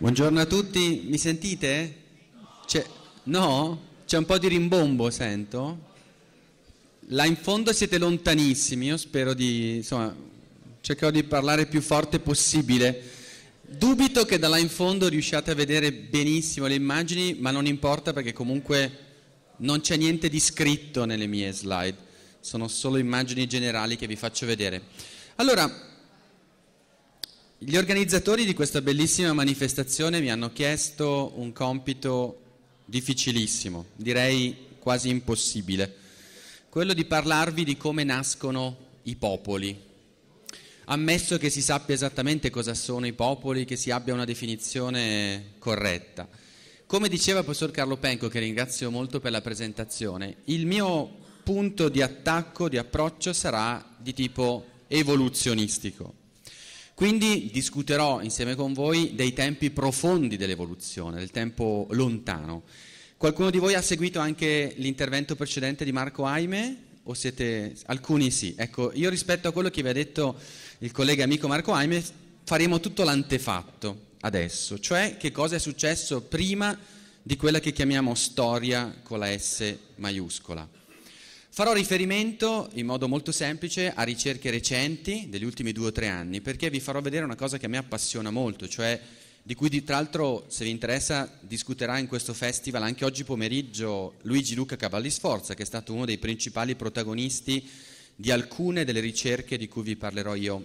Buongiorno a tutti, mi sentite? C'è, no? C'è un po' di rimbombo, sento. Là in fondo siete lontanissimi, io spero di... insomma, cercherò di parlare il più forte possibile. Dubito che da là in fondo riusciate a vedere benissimo le immagini, ma non importa perché comunque non c'è niente di scritto nelle mie slide, sono solo immagini generali che vi faccio vedere. Allora, gli organizzatori di questa bellissima manifestazione mi hanno chiesto un compito difficilissimo, direi quasi impossibile, quello di parlarvi di come nascono i popoli. Ammesso che si sappia esattamente cosa sono i popoli, che si abbia una definizione corretta. Come diceva il professor Carlo Penco, che ringrazio molto per la presentazione, il mio punto di attacco, di approccio sarà di tipo evoluzionistico. Quindi discuterò insieme con voi dei tempi profondi dell'evoluzione, del tempo lontano. Qualcuno di voi ha seguito anche l'intervento precedente di Marco Aime? O siete... Alcuni sì. Ecco, io rispetto a quello che vi ha detto il collega amico Marco Aime, faremo tutto l'antefatto adesso, cioè che cosa è successo prima di quella che chiamiamo storia con la S maiuscola. Farò riferimento in modo molto semplice a ricerche recenti degli ultimi due o tre anni perché vi farò vedere una cosa che a me appassiona molto, cioè di cui tra l'altro se vi interessa discuterà in questo festival anche oggi pomeriggio Luigi Luca Cavalli Sforza che è stato uno dei principali protagonisti di alcune delle ricerche di cui vi parlerò io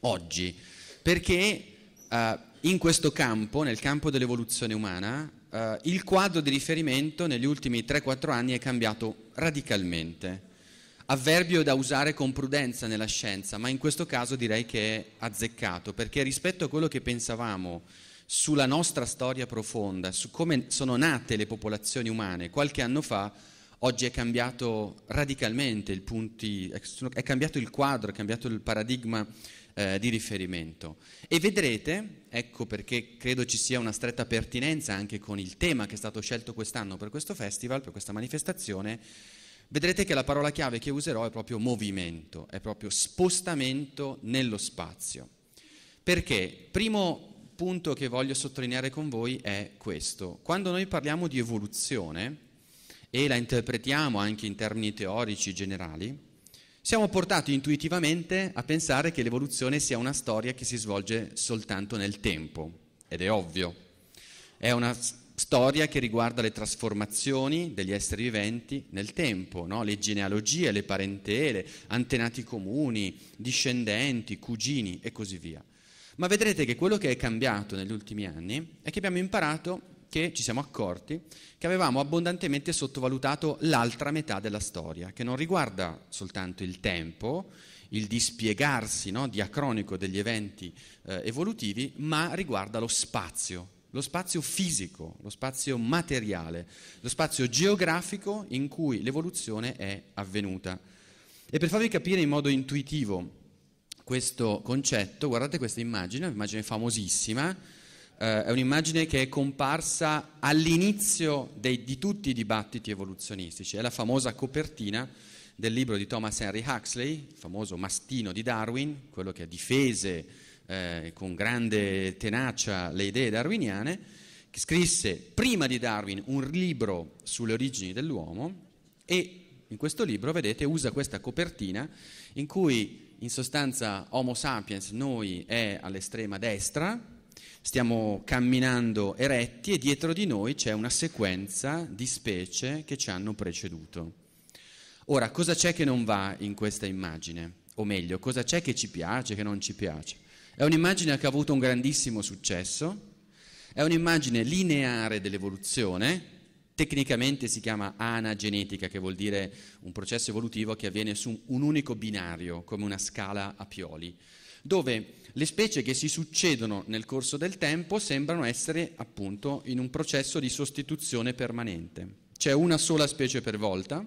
oggi, perché eh, in questo campo, nel campo dell'evoluzione umana, eh, il quadro di riferimento negli ultimi 3-4 anni è cambiato radicalmente. Avverbio da usare con prudenza nella scienza, ma in questo caso direi che è azzeccato, perché rispetto a quello che pensavamo sulla nostra storia profonda, su come sono nate le popolazioni umane qualche anno fa, oggi è cambiato radicalmente il punti, è cambiato il quadro, è cambiato il paradigma eh, di riferimento. E vedrete, ecco perché credo ci sia una stretta pertinenza anche con il tema che è stato scelto quest'anno per questo festival, per questa manifestazione, vedrete che la parola chiave che userò è proprio movimento, è proprio spostamento nello spazio. Perché? Primo punto che voglio sottolineare con voi è questo. Quando noi parliamo di evoluzione e la interpretiamo anche in termini teorici generali, siamo portati intuitivamente a pensare che l'evoluzione sia una storia che si svolge soltanto nel tempo, ed è ovvio. È una storia che riguarda le trasformazioni degli esseri viventi nel tempo, no? le genealogie, le parentele, antenati comuni, discendenti, cugini e così via. Ma vedrete che quello che è cambiato negli ultimi anni è che abbiamo imparato che ci siamo accorti che avevamo abbondantemente sottovalutato l'altra metà della storia, che non riguarda soltanto il tempo, il dispiegarsi no, diacronico degli eventi eh, evolutivi, ma riguarda lo spazio, lo spazio fisico, lo spazio materiale, lo spazio geografico in cui l'evoluzione è avvenuta. E per farvi capire in modo intuitivo questo concetto, guardate questa immagine, un'immagine famosissima, eh, è un'immagine che è comparsa all'inizio dei, di tutti i dibattiti evoluzionistici, è la famosa copertina del libro di Thomas Henry Huxley, il famoso mastino di Darwin, quello che difese eh, con grande tenacia le idee darwiniane, che scrisse prima di Darwin un libro sulle origini dell'uomo e in questo libro, vedete, usa questa copertina in cui in sostanza Homo sapiens noi è all'estrema destra, stiamo camminando eretti e dietro di noi c'è una sequenza di specie che ci hanno preceduto. Ora, cosa c'è che non va in questa immagine? O meglio, cosa c'è che ci piace, che non ci piace? È un'immagine che ha avuto un grandissimo successo, è un'immagine lineare dell'evoluzione, tecnicamente si chiama anagenetica, che vuol dire un processo evolutivo che avviene su un unico binario, come una scala a pioli dove le specie che si succedono nel corso del tempo sembrano essere appunto in un processo di sostituzione permanente. C'è una sola specie per volta,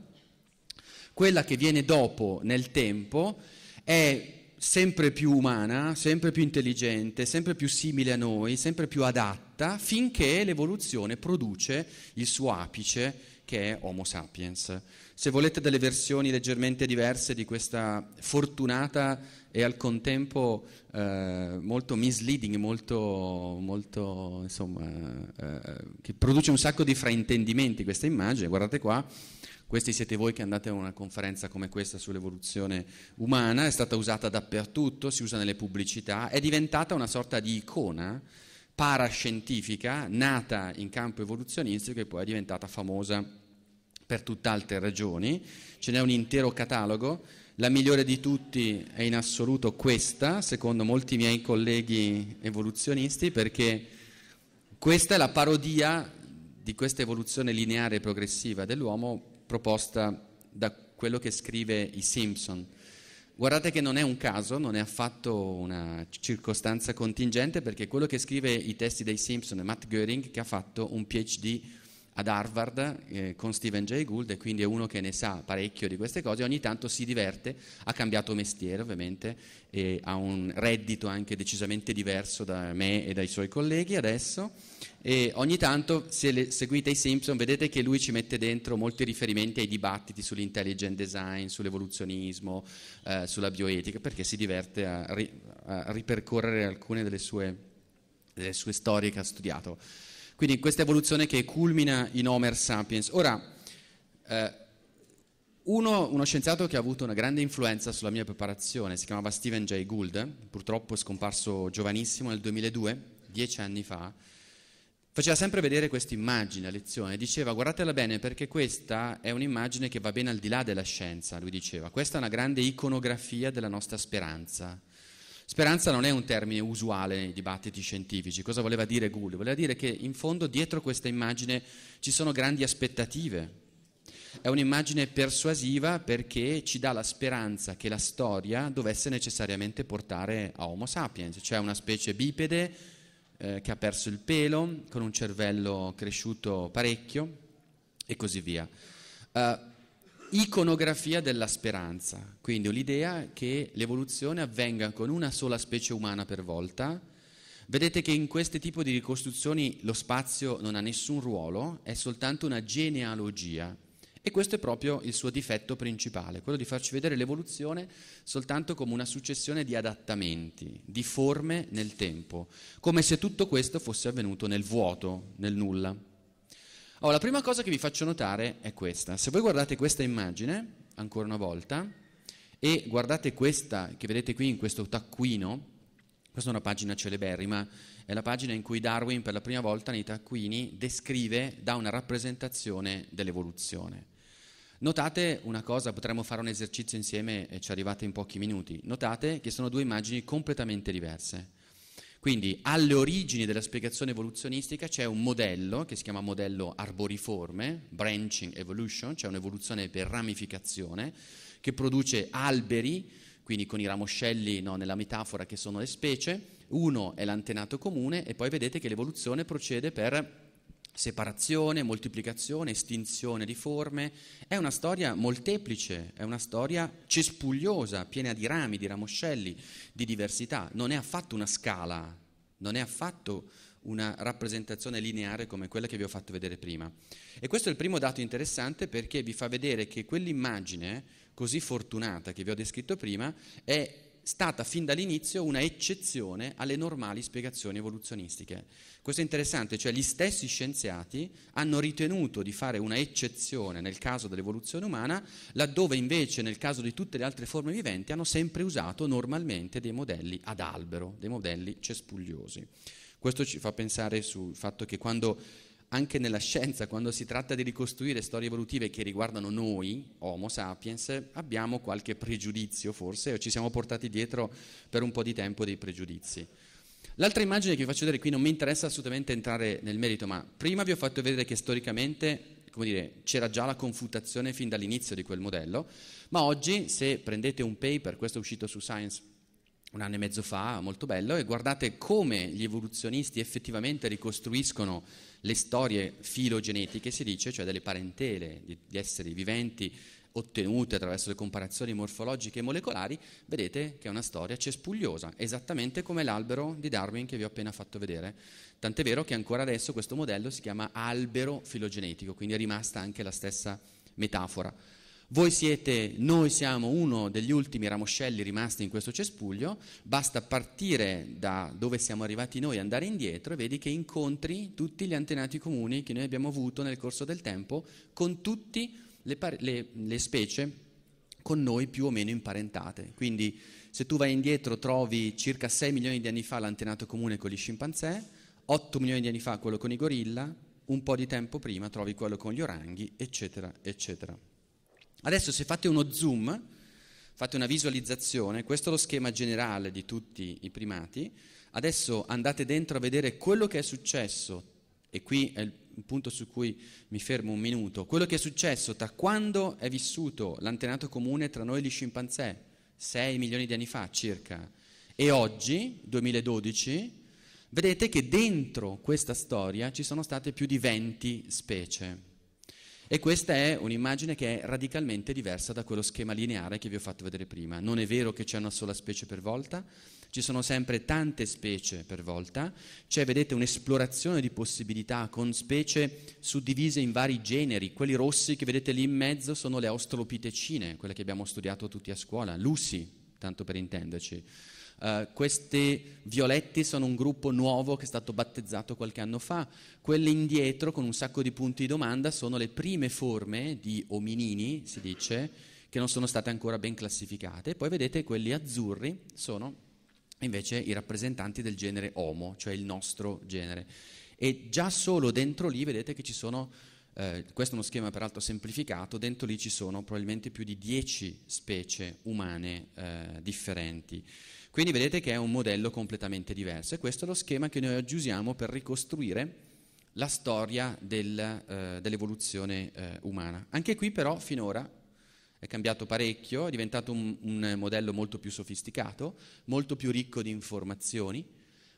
quella che viene dopo nel tempo è sempre più umana, sempre più intelligente, sempre più simile a noi, sempre più adatta, finché l'evoluzione produce il suo apice che è Homo sapiens. Se volete delle versioni leggermente diverse di questa fortunata e al contempo eh, molto misleading, molto, molto insomma, eh, che produce un sacco di fraintendimenti questa immagine, guardate qua, questi siete voi che andate a una conferenza come questa sull'evoluzione umana, è stata usata dappertutto, si usa nelle pubblicità, è diventata una sorta di icona parascientifica nata in campo evoluzionistico e poi è diventata famosa per tutt'altre ragioni, ce n'è un intero catalogo, la migliore di tutti è in assoluto questa, secondo molti miei colleghi evoluzionisti, perché questa è la parodia di questa evoluzione lineare e progressiva dell'uomo proposta da quello che scrive i Simpson. Guardate che non è un caso, non è affatto una circostanza contingente, perché quello che scrive i testi dei Simpson è Matt Goering, che ha fatto un PhD ad Harvard eh, con Stephen Jay Gould e quindi è uno che ne sa parecchio di queste cose, ogni tanto si diverte, ha cambiato mestiere ovviamente e ha un reddito anche decisamente diverso da me e dai suoi colleghi adesso e ogni tanto se le, seguite i Simpson vedete che lui ci mette dentro molti riferimenti ai dibattiti sull'intelligent design, sull'evoluzionismo, eh, sulla bioetica perché si diverte a, ri, a ripercorrere alcune delle sue, delle sue storie che ha studiato. Quindi questa evoluzione che culmina in Homer sapiens. Ora, eh, uno, uno, scienziato che ha avuto una grande influenza sulla mia preparazione si chiamava Stephen Jay Gould, purtroppo è scomparso giovanissimo nel 2002, dieci anni fa, faceva sempre vedere questa immagine a lezione, diceva guardatela bene perché questa è un'immagine che va ben al di là della scienza, lui diceva, questa è una grande iconografia della nostra speranza Speranza non è un termine usuale nei dibattiti scientifici. Cosa voleva dire Gould? Voleva dire che in fondo dietro questa immagine ci sono grandi aspettative. È un'immagine persuasiva perché ci dà la speranza che la storia dovesse necessariamente portare a Homo sapiens, cioè una specie bipede eh, che ha perso il pelo, con un cervello cresciuto parecchio e così via. Uh, iconografia della speranza, quindi ho l'idea che l'evoluzione avvenga con una sola specie umana per volta. Vedete che in questo tipo di ricostruzioni lo spazio non ha nessun ruolo, è soltanto una genealogia. E questo è proprio il suo difetto principale, quello di farci vedere l'evoluzione soltanto come una successione di adattamenti, di forme nel tempo, come se tutto questo fosse avvenuto nel vuoto, nel nulla. Allora, la prima cosa che vi faccio notare è questa. Se voi guardate questa immagine, ancora una volta, e guardate questa che vedete qui in questo taccuino, questa è una pagina celeberrima, è la pagina in cui Darwin per la prima volta nei taccuini descrive, dà una rappresentazione dell'evoluzione. Notate una cosa, potremmo fare un esercizio insieme e ci arrivate in pochi minuti. Notate che sono due immagini completamente diverse. Quindi alle origini della spiegazione evoluzionistica c'è un modello che si chiama modello arboriforme, branching evolution, cioè un'evoluzione per ramificazione, che produce alberi, quindi con i ramoscelli no, nella metafora che sono le specie, uno è l'antenato comune e poi vedete che l'evoluzione procede per separazione, moltiplicazione, estinzione di forme, è una storia molteplice, è una storia cespugliosa, piena di rami, di ramoscelli, di diversità, non è affatto una scala, non è affatto una rappresentazione lineare come quella che vi ho fatto vedere prima. E questo è il primo dato interessante perché vi fa vedere che quell'immagine così fortunata che vi ho descritto prima è stata fin dall'inizio una eccezione alle normali spiegazioni evoluzionistiche. Questo è interessante, cioè gli stessi scienziati hanno ritenuto di fare una eccezione nel caso dell'evoluzione umana, laddove invece nel caso di tutte le altre forme viventi hanno sempre usato normalmente dei modelli ad albero, dei modelli cespugliosi. Questo ci fa pensare sul fatto che quando anche nella scienza, quando si tratta di ricostruire storie evolutive che riguardano noi, Homo sapiens, abbiamo qualche pregiudizio forse, o ci siamo portati dietro per un po' di tempo dei pregiudizi. L'altra immagine che vi faccio vedere qui non mi interessa assolutamente entrare nel merito, ma prima vi ho fatto vedere che storicamente dire, c'era già la confutazione fin dall'inizio di quel modello, ma oggi se prendete un paper, questo è uscito su Science un anno e mezzo fa, molto bello, e guardate come gli evoluzionisti effettivamente ricostruiscono le storie filogenetiche, si dice, cioè delle parentele di, di esseri viventi ottenute attraverso le comparazioni morfologiche e molecolari, vedete che è una storia cespugliosa, esattamente come l'albero di Darwin che vi ho appena fatto vedere. Tant'è vero che ancora adesso questo modello si chiama albero filogenetico, quindi è rimasta anche la stessa metafora. Voi siete, noi siamo uno degli ultimi ramoscelli rimasti in questo cespuglio, basta partire da dove siamo arrivati noi, andare indietro e vedi che incontri tutti gli antenati comuni che noi abbiamo avuto nel corso del tempo con tutte le, le, le specie con noi più o meno imparentate. Quindi se tu vai indietro trovi circa 6 milioni di anni fa l'antenato comune con gli scimpanzé, 8 milioni di anni fa quello con i gorilla, un po' di tempo prima trovi quello con gli oranghi, eccetera, eccetera. Adesso se fate uno zoom, fate una visualizzazione, questo è lo schema generale di tutti i primati, adesso andate dentro a vedere quello che è successo, e qui è il punto su cui mi fermo un minuto, quello che è successo da quando è vissuto l'antenato comune tra noi e gli scimpanzé, 6 milioni di anni fa circa, e oggi, 2012, vedete che dentro questa storia ci sono state più di 20 specie. E questa è un'immagine che è radicalmente diversa da quello schema lineare che vi ho fatto vedere prima. Non è vero che c'è una sola specie per volta, ci sono sempre tante specie per volta, c'è, vedete, un'esplorazione di possibilità con specie suddivise in vari generi, quelli rossi che vedete lì in mezzo sono le australopitecine, quelle che abbiamo studiato tutti a scuola, l'usi, tanto per intenderci Uh, questi violetti sono un gruppo nuovo che è stato battezzato qualche anno fa. Quelli indietro, con un sacco di punti di domanda, sono le prime forme di ominini, si dice, che non sono state ancora ben classificate. Poi vedete quelli azzurri sono invece i rappresentanti del genere Homo, cioè il nostro genere. E già solo dentro lì vedete che ci sono eh, questo è uno schema peraltro semplificato, dentro lì ci sono probabilmente più di 10 specie umane eh, differenti. Quindi vedete che è un modello completamente diverso e questo è lo schema che noi oggi usiamo per ricostruire la storia del, eh, dell'evoluzione eh, umana. Anche qui però finora è cambiato parecchio, è diventato un, un modello molto più sofisticato, molto più ricco di informazioni.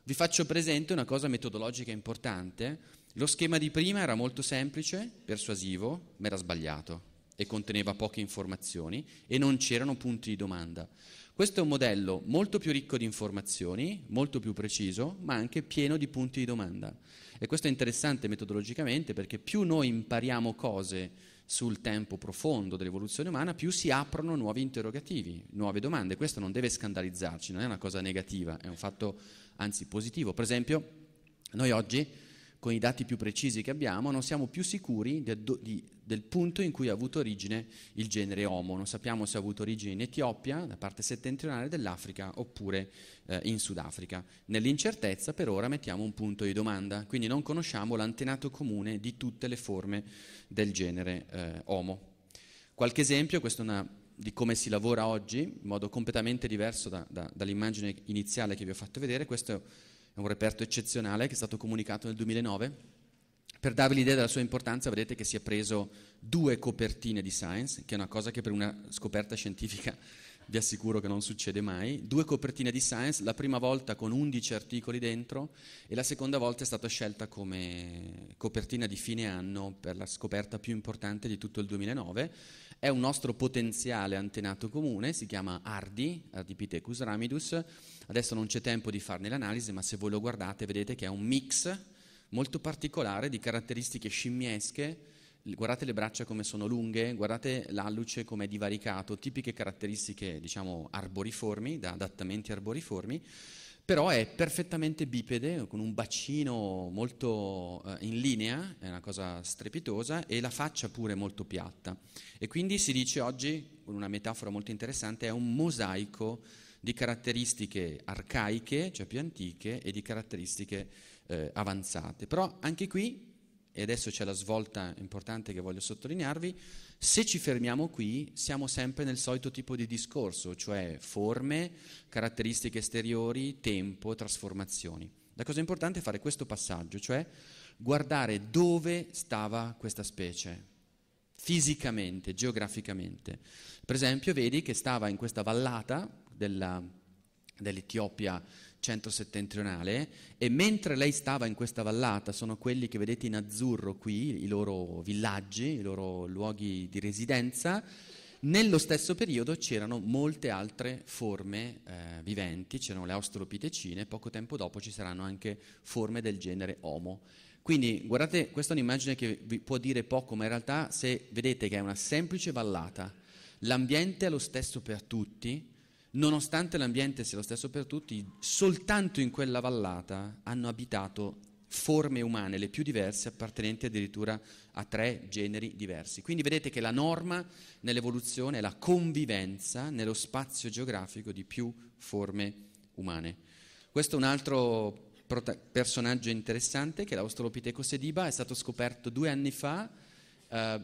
Vi faccio presente una cosa metodologica importante. Lo schema di prima era molto semplice, persuasivo, ma era sbagliato e conteneva poche informazioni e non c'erano punti di domanda. Questo è un modello molto più ricco di informazioni, molto più preciso, ma anche pieno di punti di domanda. E questo è interessante metodologicamente perché più noi impariamo cose sul tempo profondo dell'evoluzione umana, più si aprono nuovi interrogativi, nuove domande. Questo non deve scandalizzarci, non è una cosa negativa, è un fatto anzi positivo. Per esempio, noi oggi con i dati più precisi che abbiamo, non siamo più sicuri del, di, del, punto in cui ha avuto origine il genere Homo. Non sappiamo se ha avuto origine in Etiopia, la parte settentrionale dell'Africa, oppure eh, in Sudafrica. Nell'incertezza per ora mettiamo un punto di domanda, quindi non conosciamo l'antenato comune di tutte le forme del genere eh, Homo. Qualche esempio, questa è una di come si lavora oggi, in modo completamente diverso da, da, dall'immagine iniziale che vi ho fatto vedere, questo è è un reperto eccezionale che è stato comunicato nel 2009. Per darvi l'idea della sua importanza, vedete che si è preso due copertine di Science, che è una cosa che per una scoperta scientifica vi assicuro che non succede mai. Due copertine di Science, la prima volta con 11 articoli dentro e la seconda volta è stata scelta come copertina di fine anno per la scoperta più importante di tutto il 2009 è un nostro potenziale antenato comune, si chiama Ardi, Ardipithecus ramidus. Adesso non c'è tempo di farne l'analisi, ma se voi lo guardate vedete che è un mix molto particolare di caratteristiche scimmiesche. Guardate le braccia come sono lunghe, guardate l'alluce come è divaricato, tipiche caratteristiche, diciamo, arboriformi, da adattamenti arboriformi però è perfettamente bipede, con un bacino molto eh, in linea, è una cosa strepitosa, e la faccia pure molto piatta. E quindi si dice oggi, con una metafora molto interessante, è un mosaico di caratteristiche arcaiche, cioè più antiche, e di caratteristiche eh, avanzate. Però anche qui e adesso c'è la svolta importante che voglio sottolinearvi, se ci fermiamo qui siamo sempre nel solito tipo di discorso, cioè forme, caratteristiche esteriori, tempo, trasformazioni. La cosa importante è fare questo passaggio, cioè guardare dove stava questa specie, fisicamente, geograficamente. Per esempio vedi che stava in questa vallata della, dell'Etiopia centro-settentrionale e mentre lei stava in questa vallata, sono quelli che vedete in azzurro qui, i loro villaggi, i loro luoghi di residenza, nello stesso periodo c'erano molte altre forme eh, viventi, c'erano le australopitecine, poco tempo dopo ci saranno anche forme del genere Homo. Quindi guardate, questa è un'immagine che vi può dire poco, ma in realtà se vedete che è una semplice vallata, l'ambiente è lo stesso per tutti, nonostante l'ambiente sia lo stesso per tutti, soltanto in quella vallata hanno abitato forme umane le più diverse appartenenti addirittura a tre generi diversi. Quindi vedete che la norma nell'evoluzione è la convivenza nello spazio geografico di più forme umane. Questo è un altro prota- personaggio interessante che l'Australopiteco sediba è stato scoperto due anni fa eh,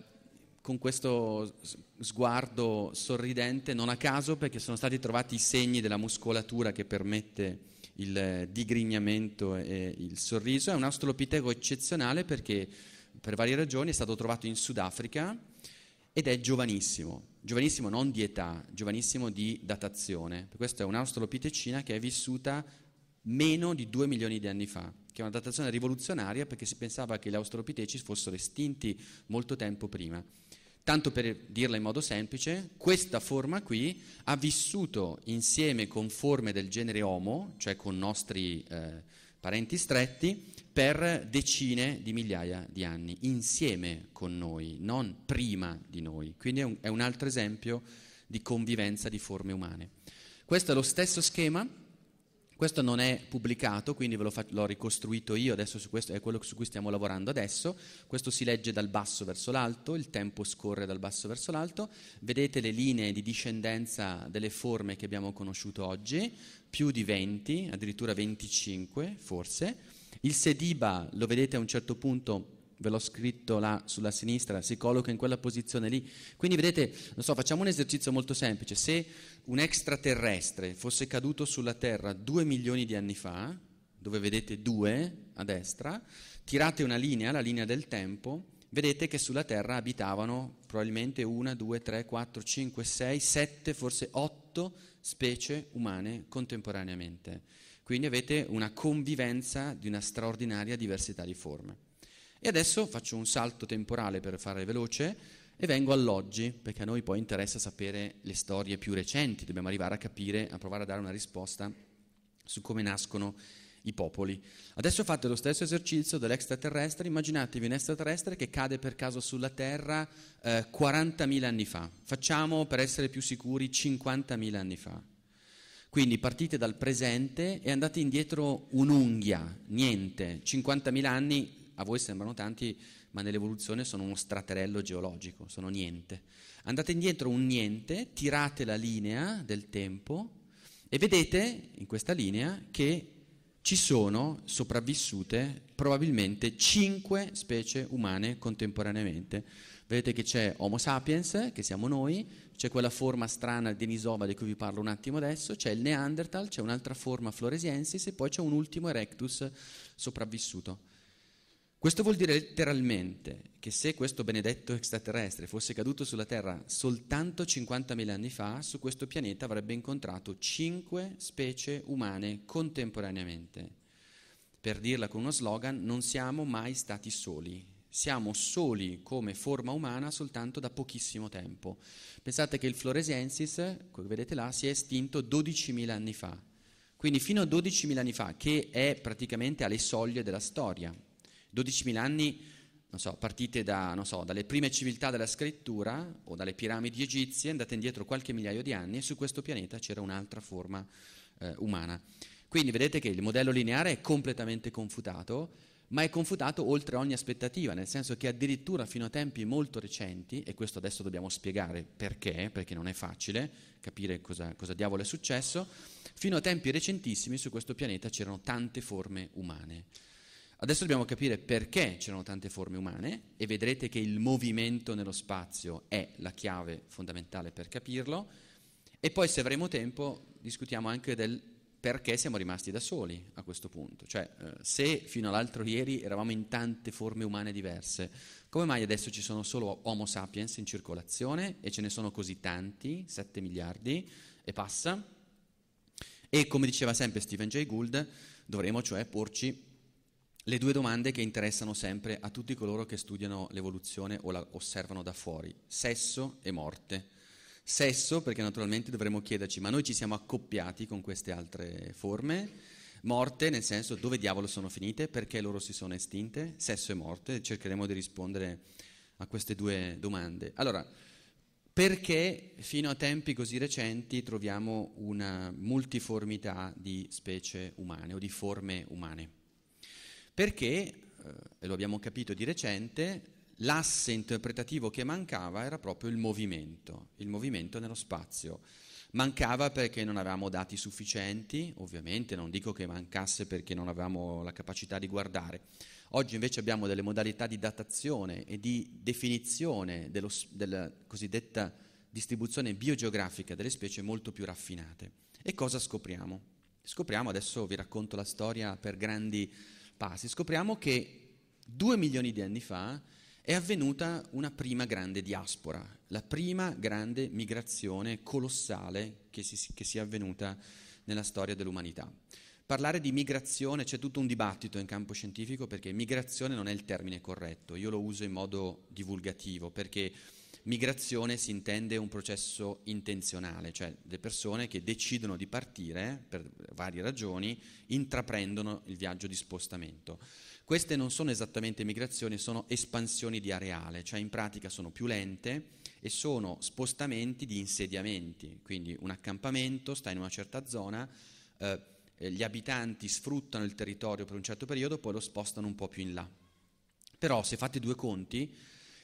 con questo sguardo sorridente, non a caso perché sono stati trovati i segni della muscolatura che permette il digrignamento e il sorriso. È un australopiteco eccezionale perché per varie ragioni è stato trovato in Sudafrica ed è giovanissimo, giovanissimo non di età, giovanissimo di datazione. Questo è un'australopitecina che è vissuta meno di 2 milioni di anni fa, che è una datazione rivoluzionaria perché si pensava che gli australopiteci fossero estinti molto tempo prima. Tanto per dirla in modo semplice, questa forma qui ha vissuto insieme con forme del genere Homo, cioè con nostri eh, parenti stretti, per decine di migliaia di anni, insieme con noi, non prima di noi. Quindi è un, è un altro esempio di convivenza di forme umane. Questo è lo stesso schema questo non è pubblicato, quindi ve l'ho, ricostruito io, adesso su questo è quello su cui stiamo lavorando adesso. Questo si legge dal basso verso l'alto, il tempo scorre dal basso verso l'alto. Vedete le linee di discendenza delle forme che abbiamo conosciuto oggi, più di 20, addirittura 25 forse. Il sediba, lo vedete a un certo punto, ve l'ho scritto là sulla sinistra, si colloca in quella posizione lì. Quindi vedete, non so, facciamo un esercizio molto semplice. Se un extraterrestre fosse caduto sulla Terra due milioni di anni fa, dove vedete due a destra, tirate una linea, la linea del tempo, vedete che sulla Terra abitavano probabilmente una, due, tre, quattro, cinque, sei, sette, forse otto specie umane contemporaneamente. Quindi avete una convivenza di una straordinaria diversità di forme. E adesso faccio un salto temporale per fare veloce e vengo all'oggi, perché a noi poi interessa sapere le storie più recenti, dobbiamo arrivare a capire, a provare a dare una risposta su come nascono i popoli. Adesso fate lo stesso esercizio dell'extraterrestre, immaginatevi un extraterrestre che cade per caso sulla Terra eh, 40.000 anni fa, facciamo per essere più sicuri 50.000 anni fa. Quindi partite dal presente e andate indietro un'unghia, niente, 50.000 anni a voi sembrano tanti, ma nell'evoluzione sono uno straterello geologico, sono niente. Andate indietro un niente, tirate la linea del tempo e vedete in questa linea che ci sono sopravvissute probabilmente cinque specie umane contemporaneamente. Vedete che c'è Homo sapiens, che siamo noi, c'è quella forma strana denisova di cui vi parlo un attimo adesso, c'è il Neanderthal, c'è un'altra forma floresiensis e poi c'è un ultimo Erectus sopravvissuto. Questo vuol dire letteralmente che se questo benedetto extraterrestre fosse caduto sulla Terra soltanto 50.000 anni fa, su questo pianeta avrebbe incontrato 5 specie umane contemporaneamente. Per dirla con uno slogan, non siamo mai stati soli. Siamo soli come forma umana soltanto da pochissimo tempo. Pensate che il Floresiensis, come vedete là, si è estinto 12.000 anni fa. Quindi fino a 12.000 anni fa, che è praticamente alle soglie della storia, 12.000 anni, non so, partite da, non so, dalle prime civiltà della scrittura o dalle piramidi egizie, andate indietro qualche migliaio di anni e su questo pianeta c'era un'altra forma eh, umana. Quindi vedete che il modello lineare è completamente confutato, ma è confutato oltre ogni aspettativa, nel senso che addirittura fino a tempi molto recenti, e questo adesso dobbiamo spiegare perché, perché non è facile capire cosa, cosa diavolo è successo, fino a tempi recentissimi su questo pianeta c'erano tante forme umane. Adesso dobbiamo capire perché c'erano tante forme umane e vedrete che il movimento nello spazio è la chiave fondamentale per capirlo e poi se avremo tempo discutiamo anche del perché siamo rimasti da soli a questo punto, cioè eh, se fino all'altro ieri eravamo in tante forme umane diverse, come mai adesso ci sono solo Homo sapiens in circolazione e ce ne sono così tanti, 7 miliardi e passa? E come diceva sempre Stephen Jay Gould, dovremo cioè porci le due domande che interessano sempre a tutti coloro che studiano l'evoluzione o la osservano da fuori, sesso e morte. Sesso perché naturalmente dovremmo chiederci, ma noi ci siamo accoppiati con queste altre forme? Morte nel senso dove diavolo sono finite, perché loro si sono estinte? Sesso e morte, cercheremo di rispondere a queste due domande. Allora, perché fino a tempi così recenti troviamo una multiformità di specie umane o di forme umane? perché, eh, e lo abbiamo capito di recente, l'asse interpretativo che mancava era proprio il movimento, il movimento nello spazio. Mancava perché non avevamo dati sufficienti, ovviamente non dico che mancasse perché non avevamo la capacità di guardare. Oggi invece abbiamo delle modalità di datazione e di definizione dello, della cosiddetta distribuzione biogeografica delle specie molto più raffinate. E cosa scopriamo? Scopriamo, adesso vi racconto la storia per grandi passi, scopriamo che due milioni di anni fa è avvenuta una prima grande diaspora, la prima grande migrazione colossale che, si, che sia avvenuta nella storia dell'umanità. Parlare di migrazione, c'è tutto un dibattito in campo scientifico perché migrazione non è il termine corretto, io lo uso in modo divulgativo perché Migrazione si intende un processo intenzionale, cioè le persone che decidono di partire per varie ragioni intraprendono il viaggio di spostamento. Queste non sono esattamente migrazioni, sono espansioni di areale, cioè in pratica sono più lente e sono spostamenti di insediamenti, quindi un accampamento sta in una certa zona, eh, gli abitanti sfruttano il territorio per un certo periodo, poi lo spostano un po' più in là. Però se fate due conti,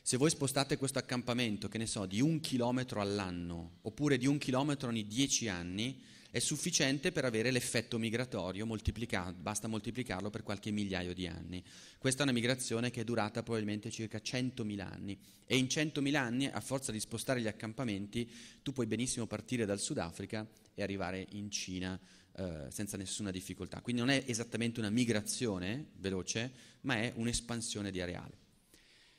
se voi spostate questo accampamento, che ne so, di un chilometro all'anno, oppure di un chilometro ogni dieci anni, è sufficiente per avere l'effetto migratorio, moltiplica- basta moltiplicarlo per qualche migliaio di anni. Questa è una migrazione che è durata probabilmente circa 100.000 anni e in 100.000 anni, a forza di spostare gli accampamenti, tu puoi benissimo partire dal Sudafrica e arrivare in Cina eh, senza nessuna difficoltà. Quindi non è esattamente una migrazione veloce, ma è un'espansione di areale.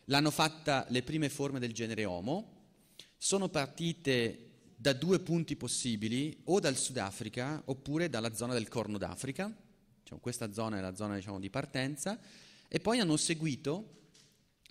L'hanno fatta le prime forme del genere Homo, sono partite da due punti possibili, o dal Sudafrica oppure dalla zona del Corno d'Africa, diciamo, questa zona è la zona diciamo, di partenza, e poi hanno seguito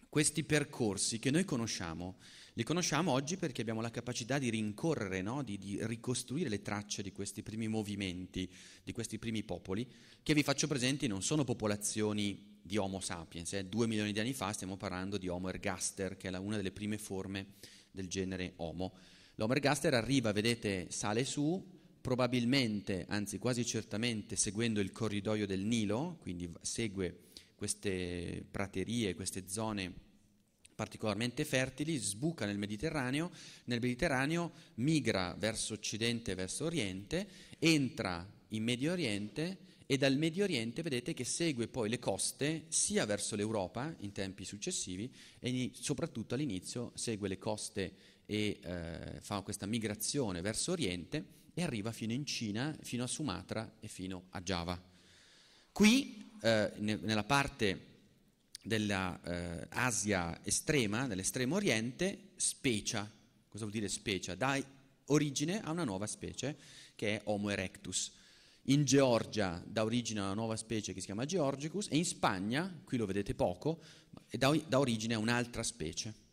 questi percorsi che noi conosciamo. Li conosciamo oggi perché abbiamo la capacità di rincorrere, no? di, di, ricostruire le tracce di questi primi movimenti, di questi primi popoli, che vi faccio presenti non sono popolazioni di Homo sapiens, eh? due milioni di anni fa stiamo parlando di Homo ergaster, che è la, una delle prime forme del genere Homo. L'Homo ergaster arriva, vedete, sale su, probabilmente, anzi quasi certamente, seguendo il corridoio del Nilo, quindi segue queste praterie, queste zone particolarmente fertili, sbuca nel Mediterraneo, nel Mediterraneo migra verso occidente e verso oriente, entra in Medio Oriente e dal Medio Oriente vedete che segue poi le coste sia verso l'Europa in tempi successivi e soprattutto all'inizio segue le coste e eh, fa questa migrazione verso Oriente e arriva fino in Cina, fino a Sumatra e fino a Giava. Qui eh, ne- nella parte dell'Asia eh, estrema, dell'estremo oriente, specia. Cosa vuol dire specia? Dà origine a una nuova specie che è Homo erectus. In Georgia dà origine a una nuova specie che si chiama Georgicus e in Spagna, qui lo vedete poco, dà, dà origine a un'altra specie.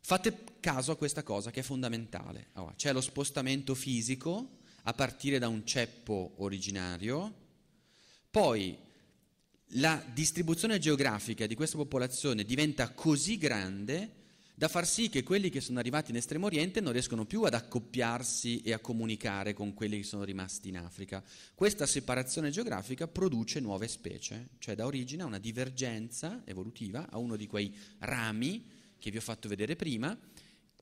Fate caso a questa cosa che è fondamentale. Allora, c'è lo spostamento fisico a partire da un ceppo originario, poi la distribuzione geografica di questa popolazione diventa così grande da far sì che quelli che sono arrivati in Estremo Oriente non riescono più ad accoppiarsi e a comunicare con quelli che sono rimasti in Africa. Questa separazione geografica produce nuove specie, cioè da origine a una divergenza evolutiva, a uno di quei rami che vi ho fatto vedere prima,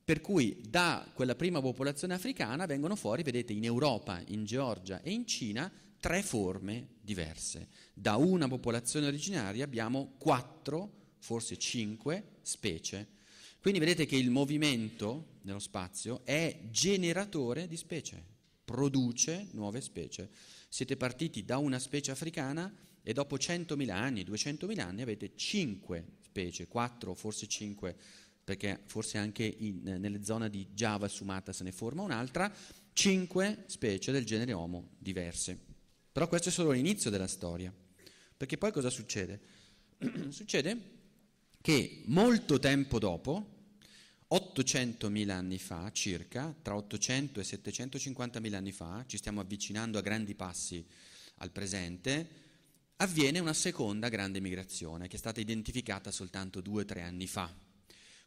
per cui da quella prima popolazione africana vengono fuori, vedete, in Europa, in Georgia e in Cina tre forme diverse. Da una popolazione originaria abbiamo quattro, forse cinque specie. Quindi vedete che il movimento nello spazio è generatore di specie, produce nuove specie. Siete partiti da una specie africana e dopo 100.000 anni, 200.000 anni avete 5 specie, 4, forse 5, perché forse anche in, nelle zone di Java e Sumatra se ne forma un'altra, 5 specie del genere Homo diverse. Però questo è solo l'inizio della storia. Perché poi cosa succede? succede che molto tempo dopo, 800.000 anni fa circa, tra 800 e 750.000 anni fa, ci stiamo avvicinando a grandi passi al presente, avviene una seconda grande migrazione che è stata identificata soltanto due o tre anni fa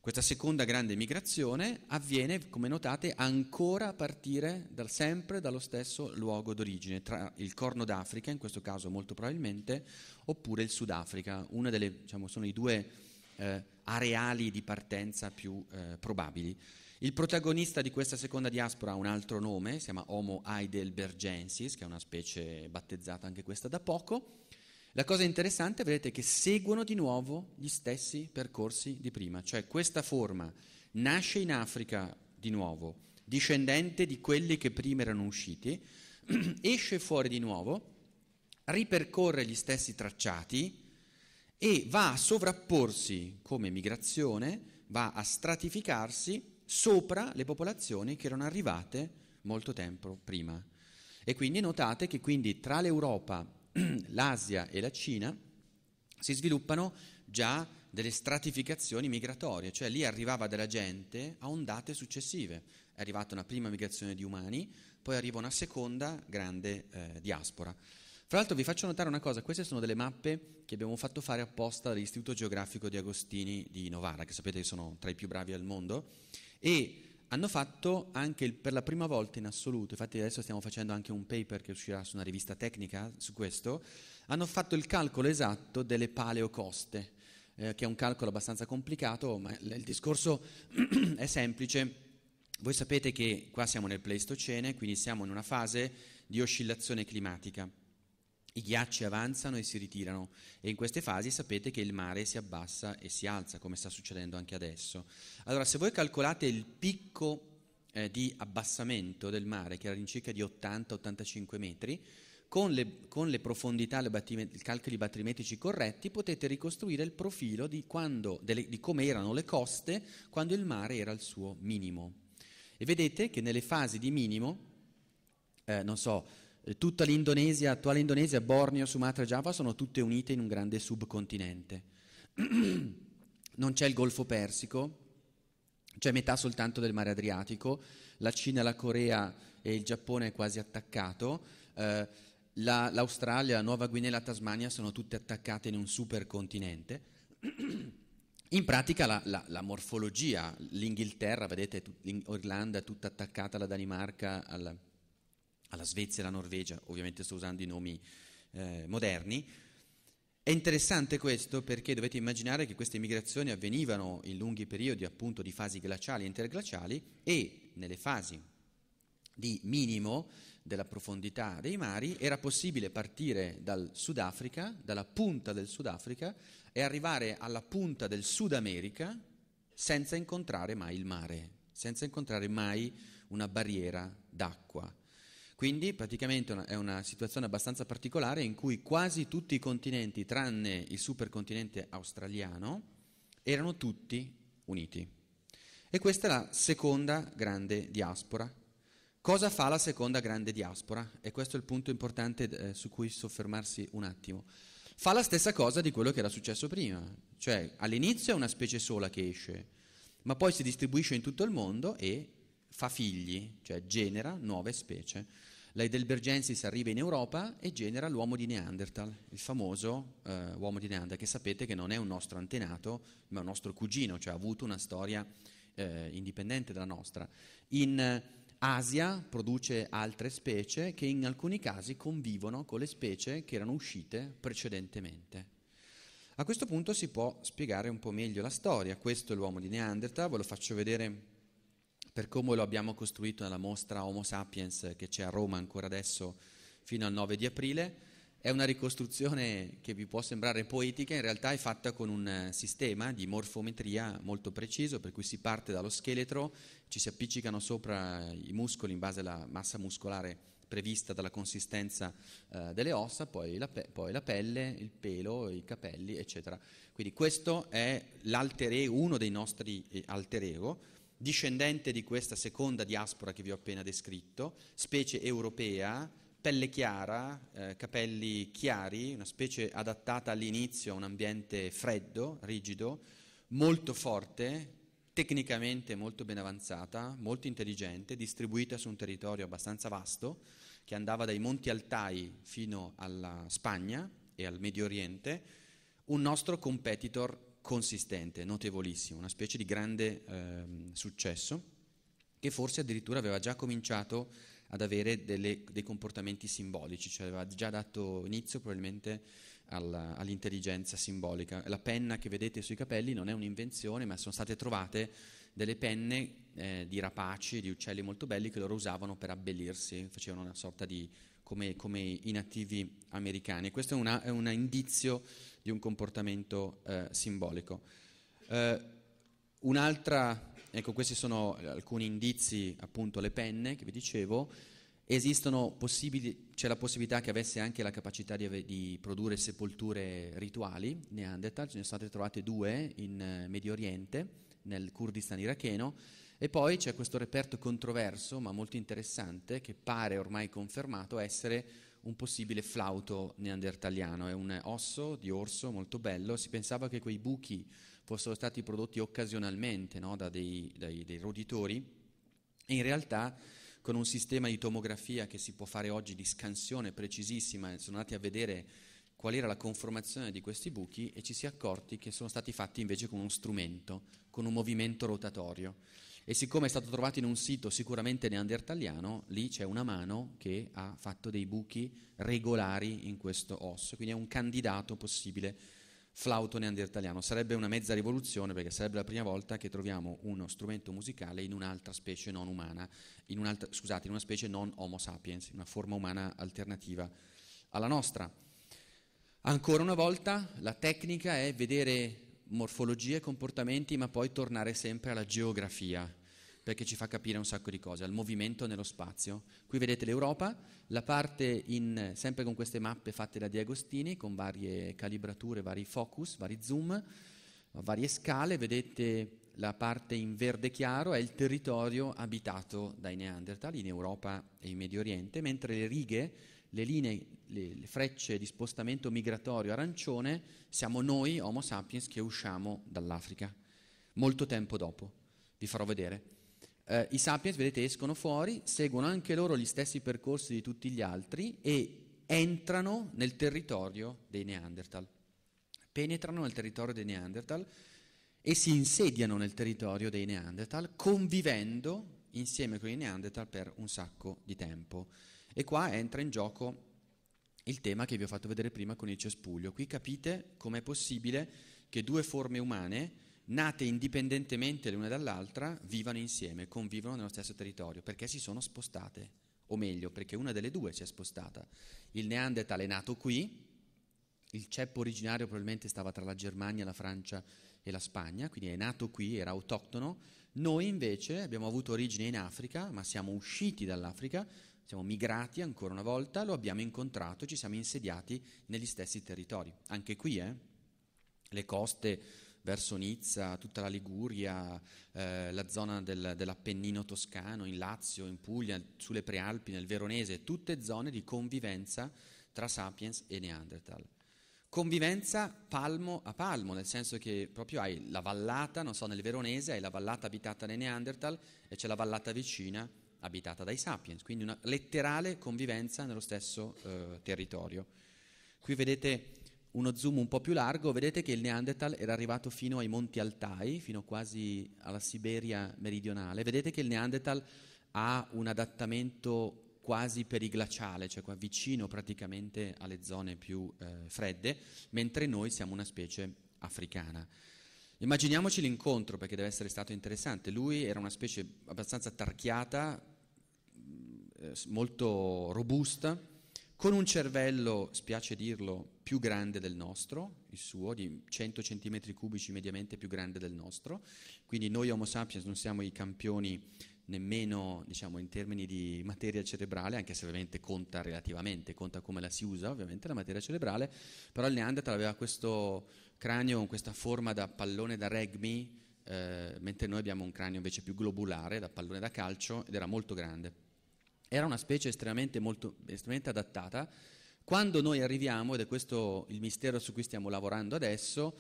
questa seconda grande migrazione avviene, come notate, ancora a partire dal, sempre dallo stesso luogo d'origine, tra il Corno d'Africa, in questo caso molto probabilmente, oppure il Sudafrica, una delle, diciamo, sono i due eh, areali di partenza più eh, probabili. Il protagonista di questa seconda diaspora ha un altro nome, si chiama Homo heidelbergensis, che è una specie battezzata anche questa da poco, la cosa interessante, vedete, è che seguono di nuovo gli stessi percorsi di prima, cioè questa forma nasce in Africa di nuovo, discendente di quelli che prima erano usciti, esce fuori di nuovo, ripercorre gli stessi tracciati e va a sovrapporsi come migrazione, va a stratificarsi sopra le popolazioni che erano arrivate molto tempo prima. E quindi notate che quindi tra l'Europa l'Asia e la Cina, si sviluppano già delle stratificazioni migratorie, cioè lì arrivava della gente a ondate successive. È arrivata una prima migrazione di umani, poi arriva una seconda grande eh, diaspora. Fra l'altro vi faccio notare una cosa, queste sono delle mappe che abbiamo fatto fare apposta dall'Istituto Geografico di Agostini di Novara, che sapete che sono tra i più bravi al mondo, e hanno fatto anche il, per la prima volta in assoluto, infatti adesso stiamo facendo anche un paper che uscirà su una rivista tecnica su questo, hanno fatto il calcolo esatto delle paleocoste, eh, che è un calcolo abbastanza complicato, ma il discorso è semplice. Voi sapete che qua siamo nel Pleistocene, quindi siamo in una fase di oscillazione climatica. I ghiacci avanzano e si ritirano e in queste fasi sapete che il mare si abbassa e si alza, come sta succedendo anche adesso. Allora, se voi calcolate il picco eh, di abbassamento del mare, che era all'incirca di 80-85 metri, con le, con le profondità, le i calcoli battimetrici corretti, potete ricostruire il profilo di, quando, delle, di come erano le coste quando il mare era al suo minimo. E vedete che nelle fasi di minimo, eh, non so, eh, tutta l'Indonesia, attuale Indonesia, Borneo, Sumatra, e Giava sono tutte unite in un grande subcontinente. non c'è il Golfo Persico, c'è metà soltanto del mare Adriatico, la Cina, la Corea e il Giappone è quasi attaccato, eh, la, l'Australia, la Nuova Guinea e la Tasmania sono tutte attaccate in un supercontinente. in pratica la, la, la, morfologia, l'Inghilterra, vedete, l'Irlanda è tutta attaccata alla Danimarca, alla alla Svezia e alla Norvegia, ovviamente sto usando i nomi eh, moderni. È interessante questo perché dovete immaginare che queste migrazioni avvenivano in lunghi periodi appunto di fasi glaciali e interglaciali e nelle fasi di minimo della profondità dei mari era possibile partire dal Sudafrica, dalla punta del Sudafrica e arrivare alla punta del Sud America senza incontrare mai il mare, senza incontrare mai una barriera d'acqua. Quindi praticamente è una situazione abbastanza particolare in cui quasi tutti i continenti, tranne il supercontinente australiano, erano tutti uniti. E questa è la seconda grande diaspora. Cosa fa la seconda grande diaspora? E questo è il punto importante eh, su cui soffermarsi un attimo. Fa la stessa cosa di quello che era successo prima, cioè all'inizio è una specie sola che esce, ma poi si distribuisce in tutto il mondo e fa figli, cioè genera nuove specie. L'Heidelbergensis arriva in Europa e genera l'uomo di Neanderthal, il famoso eh, uomo di Neanderthal, che sapete che non è un nostro antenato, ma un nostro cugino, cioè ha avuto una storia eh, indipendente dalla nostra. In eh, Asia produce altre specie che in alcuni casi convivono con le specie che erano uscite precedentemente. A questo punto si può spiegare un po' meglio la storia. Questo è l'uomo di Neanderthal, ve lo faccio vedere per come lo abbiamo costruito nella mostra Homo Sapiens che c'è a Roma ancora adesso fino al 9 di aprile. È una ricostruzione che vi può sembrare poetica, in realtà è fatta con un eh, sistema di morfometria molto preciso, per cui si parte dallo scheletro, ci si appiccicano sopra i muscoli in base alla massa muscolare prevista dalla consistenza eh, delle ossa, poi la, pe- poi la, pelle, il pelo, i capelli, eccetera. Quindi questo è l'alter ego, uno dei nostri eh, alter ego, discendente di questa seconda diaspora che vi ho appena descritto, specie europea, pelle chiara, eh, capelli chiari, una specie adattata all'inizio a un ambiente freddo, rigido, molto forte, tecnicamente molto ben avanzata, molto intelligente, distribuita su un territorio abbastanza vasto, che andava dai Monti Altai fino alla Spagna e al Medio Oriente, un nostro competitor consistente, notevolissimo, una specie di grande eh, successo che forse addirittura aveva già cominciato ad avere delle, dei comportamenti simbolici, cioè aveva già dato inizio probabilmente alla, all'intelligenza simbolica. La penna che vedete sui capelli non è un'invenzione, ma sono state trovate delle penne eh, di rapaci, di uccelli molto belli che loro usavano per abbellirsi, facevano una sorta di come, come i nativi americani. questo è, una, è un indizio di un comportamento eh, simbolico. Eh, un'altra, ecco questi sono alcuni indizi, appunto le penne che vi dicevo, c'è la possibilità che avesse anche la capacità di, ave, di, produrre sepolture rituali, Neanderthal, ce ne sono state trovate due in eh, Medio Oriente, nel Kurdistan iracheno, e poi c'è questo reperto controverso, ma molto interessante, che pare ormai confermato essere un possibile flauto neandertaliano. È un osso di orso molto bello. Si pensava che quei buchi fossero stati prodotti occasionalmente no? da dei, dai, dei roditori, e in realtà con un sistema di tomografia che si può fare oggi di scansione precisissima, sono andati a vedere qual era la conformazione di questi buchi e ci si è accorti che sono stati fatti invece con uno strumento, con un movimento rotatorio. E siccome è stato trovato in un sito sicuramente neandertaliano, lì c'è una mano che ha fatto dei buchi regolari in questo osso, quindi è un candidato possibile flauto neandertaliano. Sarebbe una mezza rivoluzione perché sarebbe la prima volta che troviamo uno strumento musicale in un'altra specie non umana, in scusate, in una specie non Homo sapiens, una forma umana alternativa alla nostra. Ancora una volta la tecnica è vedere morfologie, comportamenti, ma poi tornare sempre alla geografia, perché ci fa capire un sacco di cose, al movimento nello spazio. Qui vedete l'Europa, la parte in, sempre con queste mappe fatte da Diagostini, con varie calibrature, vari focus, vari zoom, varie scale, vedete la parte in verde chiaro è il territorio abitato dai Neanderthal in Europa e in Medio Oriente, mentre le righe, le linee le, le frecce di spostamento migratorio arancione, siamo noi, Homo sapiens, che usciamo dall'Africa, molto tempo dopo. Vi farò vedere. Eh, I sapiens, vedete, escono fuori, seguono anche loro gli stessi percorsi di tutti gli altri e entrano nel territorio dei Neanderthal. Penetrano nel territorio dei Neanderthal e si insediano nel territorio dei Neanderthal, convivendo insieme con i Neanderthal per un sacco di tempo. E qua entra in gioco il tema che vi ho fatto vedere prima con il cespuglio. Qui capite com'è possibile che due forme umane, nate indipendentemente l'una dall'altra, vivano insieme, convivono nello stesso territorio, perché si sono spostate, o meglio, perché una delle due si è spostata. Il Neanderthal è nato qui, il ceppo originario probabilmente stava tra la Germania, la Francia e la Spagna, quindi è nato qui, era autoctono. Noi invece abbiamo avuto origine in Africa, ma siamo usciti dall'Africa, siamo migrati ancora una volta, lo abbiamo incontrato, ci siamo insediati negli stessi territori. Anche qui, eh? le coste verso Nizza, tutta la Liguria, eh, la zona del, dell'Appennino toscano, in Lazio, in Puglia, sulle Prealpi, nel Veronese, tutte zone di convivenza tra Sapiens e Neanderthal. Convivenza palmo a palmo, nel senso che proprio hai la vallata, non so, nel Veronese hai la vallata abitata dai Neanderthal e c'è la vallata vicina abitata dai sapiens, quindi una letterale convivenza nello stesso eh, territorio. Qui vedete uno zoom un po' più largo, vedete che il Neanderthal era arrivato fino ai monti Altai, fino quasi alla Siberia meridionale, vedete che il Neanderthal ha un adattamento quasi periglaciale, cioè qua vicino praticamente alle zone più eh, fredde, mentre noi siamo una specie africana. Immaginiamoci l'incontro perché deve essere stato interessante. Lui era una specie abbastanza tarchiata, eh, molto robusta, con un cervello, spiace dirlo, più grande del nostro, il suo, di 100 cm cubici mediamente più grande del nostro, quindi noi Homo sapiens non siamo i campioni nemmeno diciamo, in termini di materia cerebrale, anche se ovviamente conta relativamente, conta come la si usa ovviamente la materia cerebrale, però il Neanderthal aveva questo cranio con questa forma da pallone da rugby, eh, mentre noi abbiamo un cranio invece più globulare, da pallone da calcio, ed era molto grande. Era una specie estremamente, molto, estremamente adattata. Quando noi arriviamo, ed è questo il mistero su cui stiamo lavorando adesso,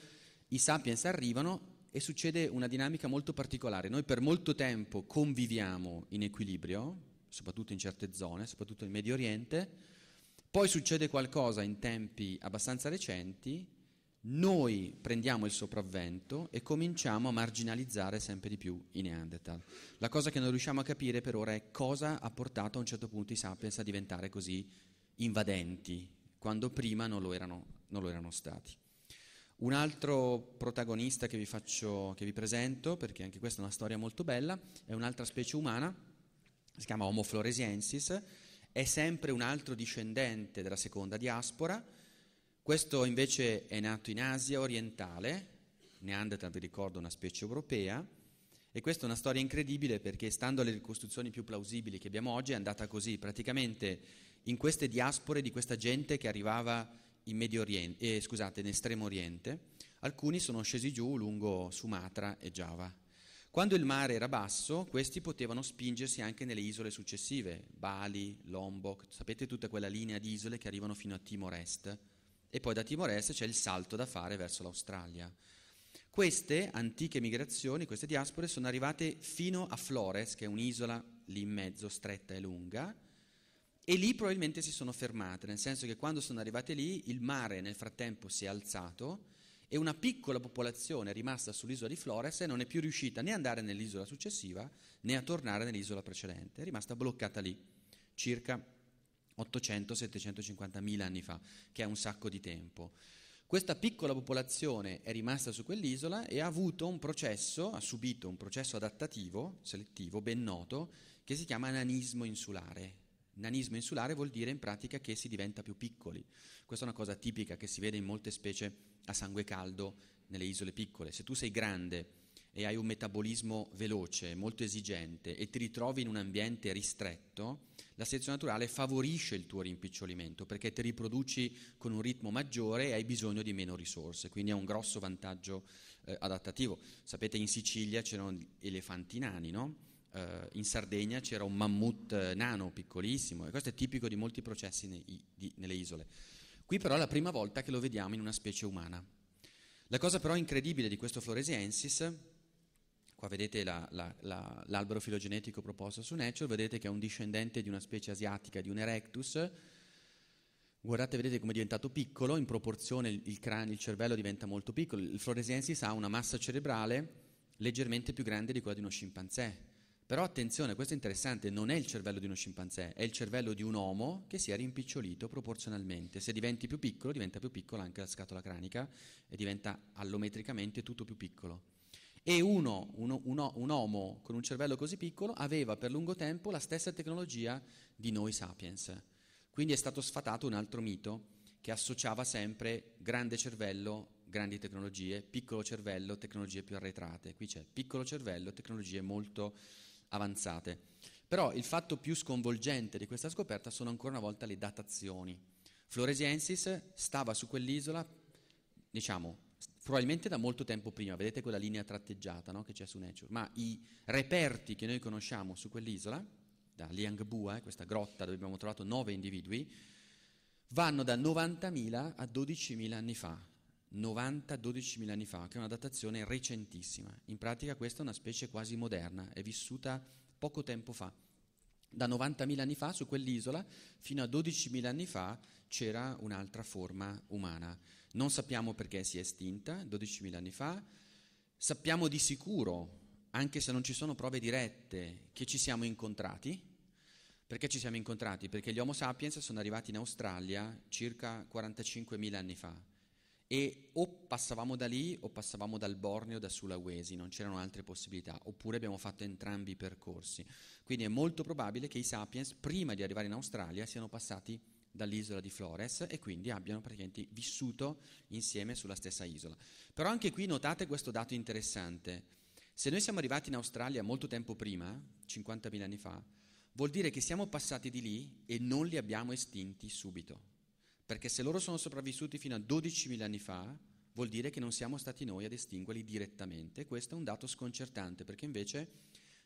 i sapiens arrivano e succede una dinamica molto particolare. Noi per molto tempo conviviamo in equilibrio, soprattutto in certe zone, soprattutto in Medio Oriente, poi succede qualcosa in tempi abbastanza recenti noi prendiamo il sopravvento e cominciamo a marginalizzare sempre di più i Neanderthal. La cosa che non riusciamo a capire per ora è cosa ha portato a un certo punto i sapiens a diventare così invadenti, quando prima non lo erano, non lo erano stati. Un altro protagonista che vi, faccio, che vi presento, perché anche questa è una storia molto bella, è un'altra specie umana, si chiama Homo floresiensis, è sempre un altro discendente della seconda diaspora, questo invece è nato in Asia orientale, Neandertal vi ricordo una specie europea, e questa è una storia incredibile perché stando alle ricostruzioni più plausibili che abbiamo oggi è andata così, praticamente in queste diaspore di questa gente che arrivava in Medio Oriente, eh, scusate, in Estremo Oriente, alcuni sono scesi giù lungo Sumatra e Giava. Quando il mare era basso, questi potevano spingersi anche nelle isole successive, Bali, Lombok, sapete tutta quella linea di isole che arrivano fino a Timor Est, e poi da Timor-Est c'è il salto da fare verso l'Australia. Queste antiche migrazioni, queste diaspore, sono arrivate fino a Flores, che è un'isola lì in mezzo, stretta e lunga, e lì probabilmente si sono fermate, nel senso che quando sono arrivate lì il mare nel frattempo si è alzato e una piccola popolazione è rimasta sull'isola di Flores e non è più riuscita né ad andare nell'isola successiva né a tornare nell'isola precedente, è rimasta bloccata lì, circa 800-750 mila anni fa, che è un sacco di tempo. Questa piccola popolazione è rimasta su quell'isola e ha avuto un processo, ha subito un processo adattativo, selettivo, ben noto, che si chiama nanismo insulare. Nanismo insulare vuol dire in pratica che si diventa più piccoli. Questa è una cosa tipica che si vede in molte specie a sangue caldo nelle isole piccole. Se tu sei grande e hai un metabolismo veloce, molto esigente e ti ritrovi in un ambiente ristretto, la selezione naturale favorisce il tuo rimpicciolimento perché ti riproduci con un ritmo maggiore e hai bisogno di meno risorse, quindi è un grosso vantaggio eh, adattativo. Sapete in Sicilia c'erano elefanti nani, no? eh, in Sardegna c'era un mammut eh, nano piccolissimo e questo è tipico di molti processi nei, di, nelle isole. Qui però è la prima volta che lo vediamo in una specie umana. La cosa però incredibile di questo Floresiensis Qua vedete la, la, la, l'albero filogenetico proposto su Nature, vedete che è un discendente di una specie asiatica, di un erectus. Guardate, vedete come è diventato piccolo, in proporzione il, cranio, il cervello diventa molto piccolo. Il floresiensis ha una massa cerebrale leggermente più grande di quella di uno scimpanzé. Però attenzione, questo è interessante, non è il cervello di uno scimpanzé, è il cervello di un uomo che si è rimpicciolito proporzionalmente. Se diventi più piccolo, diventa più piccola anche la scatola cranica e diventa allometricamente tutto più piccolo. E uno, uno, uno, un uomo con un cervello così piccolo aveva per lungo tempo la stessa tecnologia di noi sapiens. Quindi è stato sfatato un altro mito che associava sempre grande cervello, grandi tecnologie, piccolo cervello, tecnologie più arretrate. Qui c'è piccolo cervello, tecnologie molto avanzate. Però il fatto più sconvolgente di questa scoperta sono ancora una volta le datazioni. Floresiensis stava su quell'isola, diciamo, probabilmente da molto tempo prima, vedete quella linea tratteggiata no, che c'è su Nature, ma i reperti che noi conosciamo su quell'isola, da Liangbua, eh, questa grotta dove abbiamo trovato nove individui, vanno da 90.000 a 12.000 anni fa. 90-12.000 anni fa, che è una datazione recentissima. In pratica questa è una specie quasi moderna, è vissuta poco tempo fa. Da 90.000 anni fa su quell'isola fino a 12.000 anni fa c'era un'altra forma umana. Non sappiamo perché si è estinta 12.000 anni fa, sappiamo di sicuro, anche se non ci sono prove dirette, che ci siamo incontrati. Perché ci siamo incontrati? Perché gli Homo sapiens sono arrivati in Australia circa 45.000 anni fa e o passavamo da lì o passavamo dal Borneo, da Sulawesi, non c'erano altre possibilità, oppure abbiamo fatto entrambi i percorsi. Quindi è molto probabile che i sapiens, prima di arrivare in Australia, siano passati dall'isola di Flores e quindi abbiano praticamente vissuto insieme sulla stessa isola. Però anche qui notate questo dato interessante. Se noi siamo arrivati in Australia molto tempo prima, 50.000 anni fa, vuol dire che siamo passati di lì e non li abbiamo estinti subito. Perché se loro sono sopravvissuti fino a 12.000 anni fa, vuol dire che non siamo stati noi ad estinguerli direttamente. Questo è un dato sconcertante, perché invece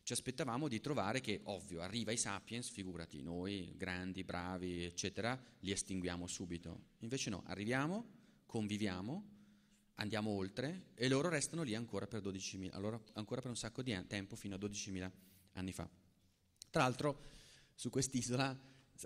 ci aspettavamo di trovare che, ovvio, arriva i sapiens, figurati, noi grandi, bravi, eccetera, li estinguiamo subito. Invece no, arriviamo, conviviamo, andiamo oltre e loro restano lì ancora per, 12.000, allora, ancora per un sacco di tempo, fino a 12.000 anni fa. Tra l'altro, su quest'isola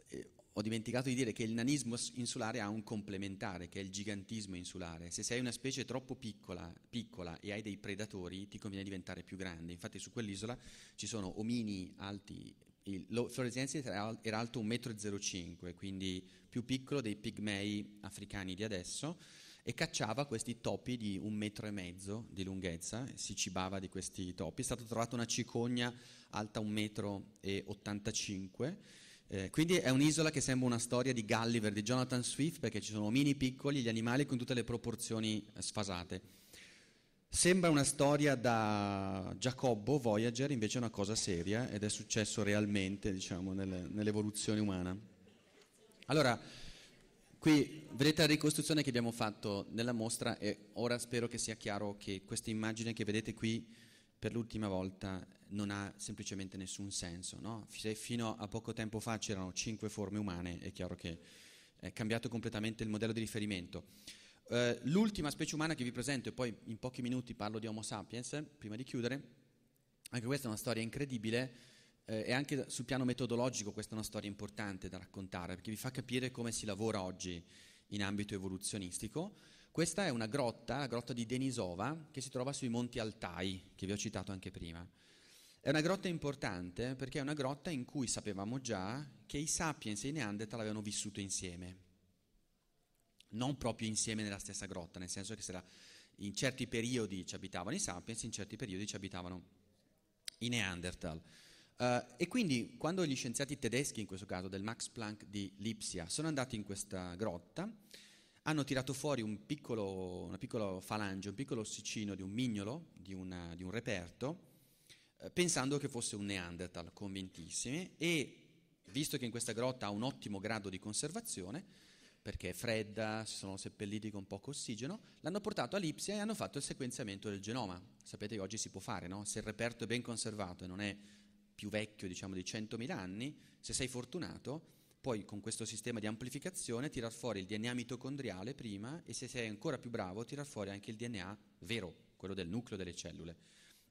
eh, ho dimenticato di dire che il nanismo insulare ha un complementare, che è il gigantismo insulare. Se sei una specie troppo piccola, piccola, e hai dei predatori, ti conviene diventare più grande. Infatti su quell'isola ci sono omini alti, il Florenziensi era alto 1,05 m, quindi più piccolo dei pigmei africani di adesso, e cacciava questi topi di un metro e mezzo di lunghezza, si cibava di questi topi. È stata trovata una cicogna alta 1,85 m, eh, quindi è un'isola che sembra una storia di Gulliver, di Jonathan Swift, perché ci sono mini piccoli, gli animali con tutte le proporzioni eh, sfasate. Sembra una storia da Giacobbo, Voyager, invece è una cosa seria ed è successo realmente, diciamo, nel, nell'evoluzione umana. Allora, qui vedete la ricostruzione che abbiamo fatto nella mostra e ora spero che sia chiaro che questa immagine che vedete qui per l'ultima volta non ha semplicemente nessun senso. No? Se fino a poco tempo fa c'erano cinque forme umane, è chiaro che è cambiato completamente il modello di riferimento. Eh, l'ultima specie umana che vi presento, e poi in pochi minuti parlo di Homo sapiens, prima di chiudere, anche questa è una storia incredibile eh, e anche sul piano metodologico questa è una storia importante da raccontare, perché vi fa capire come si lavora oggi in ambito evoluzionistico. Questa è una grotta, la grotta di Denisova, che si trova sui monti Altai, che vi ho citato anche prima. È una grotta importante perché è una grotta in cui sapevamo già che i sapiens e i Neanderthal avevano vissuto insieme. Non proprio insieme nella stessa grotta, nel senso che in certi periodi ci abitavano i sapiens, in certi periodi ci abitavano i Neanderthal. Uh, e quindi quando gli scienziati tedeschi, in questo caso del Max Planck di Lipsia, sono andati in questa grotta, hanno tirato fuori un piccolo, una piccola falange, un piccolo ossicino di un mignolo, di, una, di un reperto, eh, pensando che fosse un Neanderthal, convintissimi, e visto che in questa grotta ha un ottimo grado di conservazione, perché è fredda, si sono seppelliti con poco ossigeno, l'hanno portato a Lipsia e hanno fatto il sequenziamento del genoma. Sapete che oggi si può fare, no? Se il reperto è ben conservato e non è più vecchio, diciamo, di 100.000 anni, se sei fortunato, poi con questo sistema di amplificazione tirar fuori il DNA mitocondriale prima e se sei ancora più bravo tirar fuori anche il DNA vero, quello del nucleo delle cellule.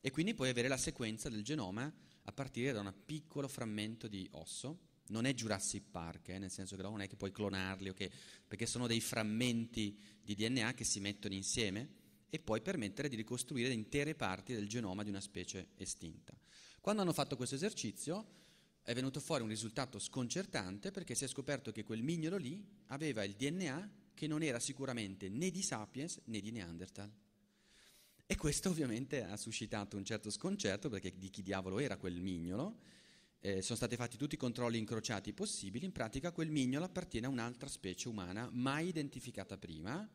E quindi puoi avere la sequenza del genoma a partire da un piccolo frammento di osso. Non è Jurassic Park, eh, nel senso che non è che puoi clonarli, okay, perché sono dei frammenti di DNA che si mettono insieme e poi permettere di ricostruire intere parti del genoma di una specie estinta. Quando hanno fatto questo esercizio, è venuto fuori un risultato sconcertante perché si è scoperto che quel mignolo lì aveva il DNA che non era sicuramente né di Sapiens né di Neanderthal. E questo ovviamente ha suscitato un certo sconcerto perché di chi diavolo era quel mignolo. Eh, sono stati fatti tutti i controlli incrociati possibili, in pratica quel mignolo appartiene a un'altra specie umana mai identificata prima,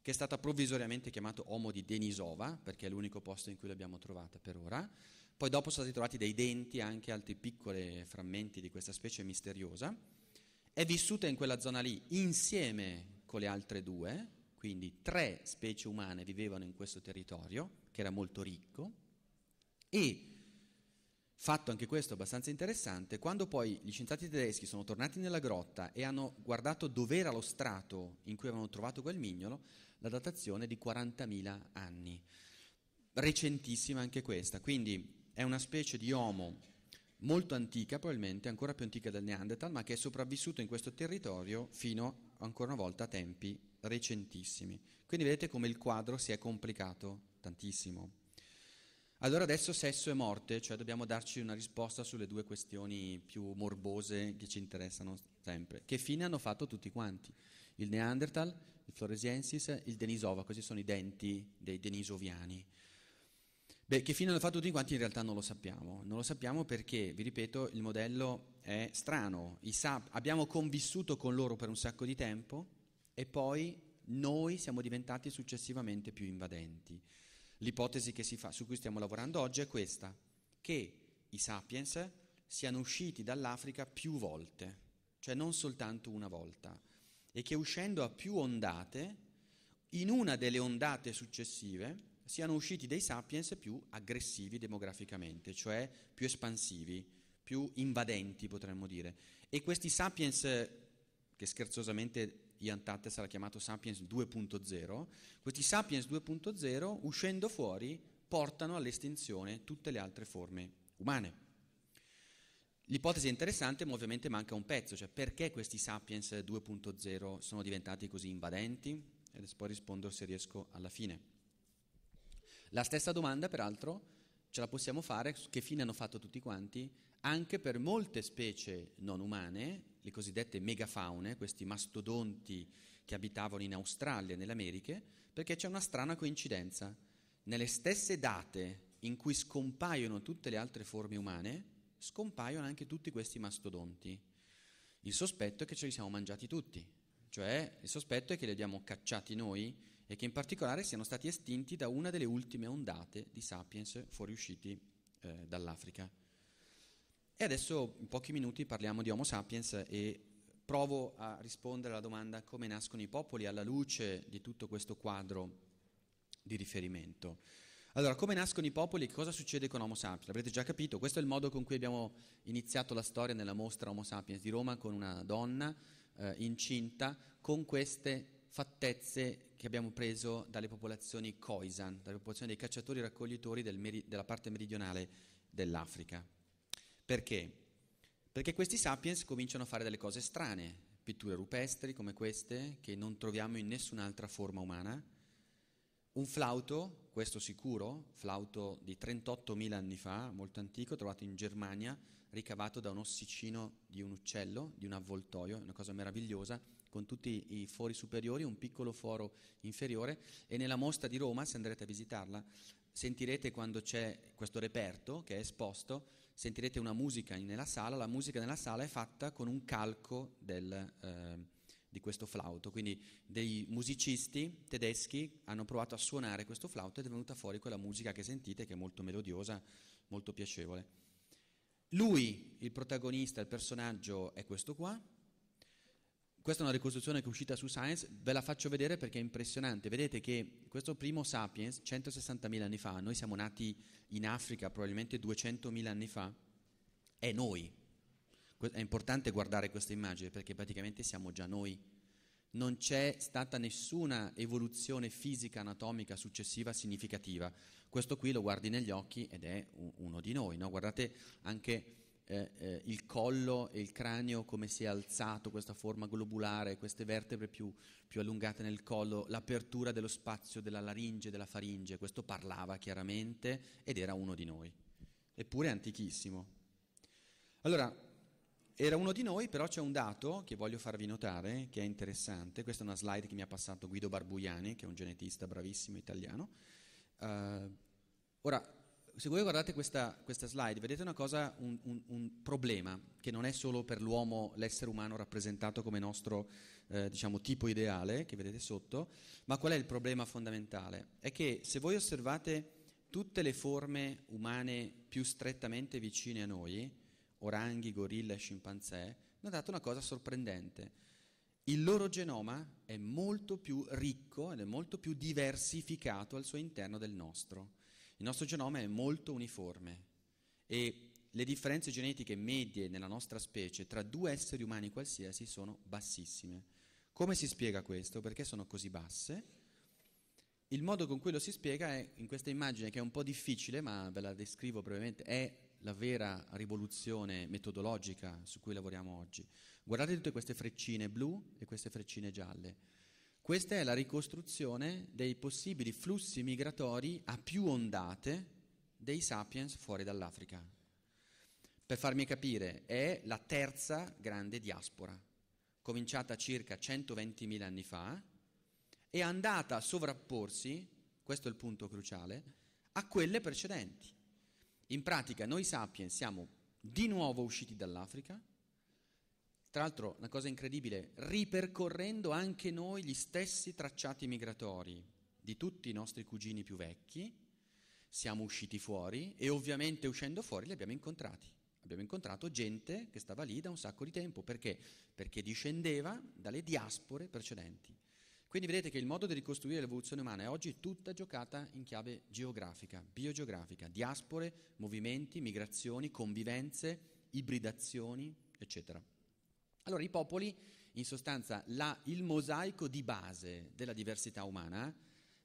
che è stata provvisoriamente chiamata Homo di Denisova, perché è l'unico posto in cui l'abbiamo trovata per ora, poi dopo sono stati trovati dei denti, anche altri piccoli frammenti di questa specie misteriosa. È vissuta in quella zona lì insieme con le altre due, quindi tre specie umane vivevano in questo territorio, che era molto ricco, e fatto anche questo abbastanza interessante, quando poi gli scienziati tedeschi sono tornati nella grotta e hanno guardato dov'era lo strato in cui avevano trovato quel mignolo, la datazione è di 40.000 anni. Recentissima anche questa, quindi è una specie di Homo molto antica, probabilmente ancora più antica del Neanderthal, ma che è sopravvissuto in questo territorio fino ancora una volta a tempi recentissimi. Quindi vedete come il quadro si è complicato tantissimo. Allora adesso sesso e morte, cioè dobbiamo darci una risposta sulle due questioni più morbose che ci interessano sempre. Che fine hanno fatto tutti quanti? Il Neanderthal, il Floresiensis, il Denisova, questi sono i denti dei Denisoviani. Beh, che fine hanno fatto tutti quanti in realtà non lo sappiamo. Non lo sappiamo perché, vi ripeto, il modello è strano. Sab- abbiamo convissuto con loro per un sacco di tempo e poi noi siamo diventati successivamente più invadenti. L'ipotesi fa, su cui stiamo lavorando oggi è questa, che i sapiens siano usciti dall'Africa più volte, cioè non soltanto una volta, e che uscendo a più ondate, in una delle ondate successive, siano usciti dei sapiens più aggressivi demograficamente, cioè più espansivi, più invadenti potremmo dire. E questi sapiens, che scherzosamente Ian Tate sarà chiamato sapiens 2.0, questi sapiens 2.0 uscendo fuori portano all'estinzione tutte le altre forme umane. L'ipotesi è interessante, ma ovviamente manca un pezzo, cioè perché questi sapiens 2.0 sono diventati così invadenti? E poi rispondo se riesco alla fine. La stessa domanda, peraltro, ce la possiamo fare, che fine hanno fatto tutti quanti, anche per molte specie non umane, le cosiddette megafaune, questi mastodonti che abitavano in Australia e nelle Americhe, perché c'è una strana coincidenza. Nelle stesse date in cui scompaiono tutte le altre forme umane, scompaiono anche tutti questi mastodonti. Il sospetto è che ce li siamo mangiati tutti, cioè il sospetto è che li abbiamo cacciati noi e che in particolare siano stati estinti da una delle ultime ondate di sapiens fuoriusciti eh, dall'Africa. E adesso in pochi minuti parliamo di Homo sapiens e provo a rispondere alla domanda come nascono i popoli alla luce di tutto questo quadro di riferimento. Allora, come nascono i popoli e cosa succede con Homo sapiens? Avrete già capito, questo è il modo con cui abbiamo iniziato la storia nella mostra Homo sapiens di Roma con una donna eh, incinta con queste fattezze che abbiamo preso dalle popolazioni Khoisan, dalle popolazioni dei cacciatori e raccoglitori del meri- della parte meridionale dell'Africa. Perché? Perché questi sapiens cominciano a fare delle cose strane, pitture rupestri come queste, che non troviamo in nessun'altra forma umana, un flauto, questo sicuro, flauto di 38.000 anni fa, molto antico, trovato in Germania, ricavato da un ossicino di un uccello, di un avvoltoio, una cosa meravigliosa, con tutti i fori superiori, un piccolo foro inferiore e nella mostra di Roma, se andrete a visitarla, sentirete quando c'è questo reperto che è esposto, sentirete una musica nella sala, la musica nella sala è fatta con un calco del, eh, di questo flauto, quindi dei musicisti tedeschi hanno provato a suonare questo flauto ed è venuta fuori quella musica che sentite che è molto melodiosa, molto piacevole. Lui, il protagonista, il personaggio è questo qua, questa è una ricostruzione che è uscita su Science, ve la faccio vedere perché è impressionante. Vedete che questo primo Sapiens, 160.000 anni fa, noi siamo nati in Africa probabilmente 200.000 anni fa, è noi. È importante guardare questa immagine perché praticamente siamo già noi. Non c'è stata nessuna evoluzione fisica anatomica successiva significativa. Questo qui lo guardi negli occhi ed è uno di noi. No? Guardate anche eh, eh, il collo e il cranio come si è alzato, questa forma globulare, queste vertebre più, più allungate nel collo, l'apertura dello spazio della laringe, della faringe, questo parlava chiaramente ed era uno di noi, eppure antichissimo. Allora, era uno di noi, però c'è un dato che voglio farvi notare, che è interessante, questa è una slide che mi ha passato Guido Barbuiani, che è un genetista bravissimo italiano. Uh, ora, se voi guardate questa, questa slide, vedete una cosa, un, un, un, problema che non è solo per l'uomo, l'essere umano rappresentato come nostro eh, diciamo, tipo ideale, che vedete sotto, ma qual è il problema fondamentale? È che se voi osservate tutte le forme umane più strettamente vicine a noi, oranghi, gorilla, scimpanzé, notate una cosa sorprendente. Il loro genoma è molto più ricco ed è molto più diversificato al suo interno del nostro. Il nostro genoma è molto uniforme e le differenze genetiche medie nella nostra specie tra due esseri umani qualsiasi sono bassissime. Come si spiega questo? Perché sono così basse? Il modo con cui lo si spiega è in questa immagine che è un po' difficile, ma ve la descrivo brevemente, è la vera rivoluzione metodologica su cui lavoriamo oggi. Guardate tutte queste freccine blu e queste freccine gialle. Questa è la ricostruzione dei possibili flussi migratori a più ondate dei sapiens fuori dall'Africa. Per farmi capire, è la terza grande diaspora, cominciata circa 120.000 anni fa e andata a sovrapporsi, questo è il punto cruciale, a quelle precedenti. In pratica noi sapiens siamo di nuovo usciti dall'Africa, tra l'altro, una cosa incredibile, ripercorrendo anche noi gli stessi tracciati migratori di tutti i nostri cugini più vecchi, siamo usciti fuori e ovviamente uscendo fuori li abbiamo incontrati. Abbiamo incontrato gente che stava lì da un sacco di tempo, perché? Perché discendeva dalle diaspore precedenti. Quindi vedete che il modo di ricostruire l'evoluzione umana è oggi tutta giocata in chiave geografica, biogeografica, diaspore, movimenti, migrazioni, convivenze, ibridazioni, eccetera. Allora i popoli, in sostanza la, il mosaico di base della diversità umana,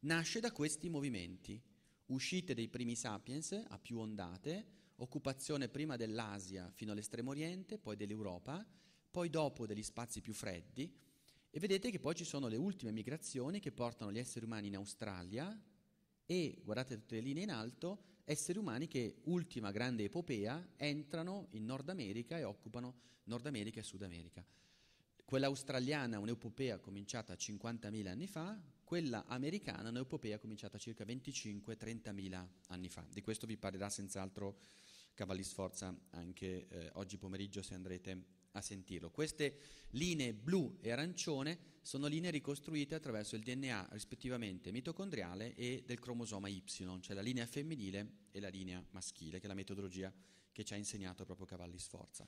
nasce da questi movimenti, uscite dei primi sapiens a più ondate, occupazione prima dell'Asia fino all'estremo oriente, poi dell'Europa, poi dopo degli spazi più freddi e vedete che poi ci sono le ultime migrazioni che portano gli esseri umani in Australia e, guardate tutte le linee in alto, esseri umani che, ultima grande epopea, entrano in Nord America e occupano Nord America e Sud America. Quella australiana è un'epopea cominciata 50.000 anni fa, quella americana è un'epopea cominciata circa 25-30.000 anni fa. Di questo vi parlerà senz'altro Cavalli Sforza anche eh, oggi pomeriggio se andrete a sentirlo. Queste linee blu e arancione sono linee ricostruite attraverso il DNA rispettivamente mitocondriale e del cromosoma Y, cioè la linea femminile e la linea maschile, che è la metodologia che ci ha insegnato proprio Cavalli Sforza.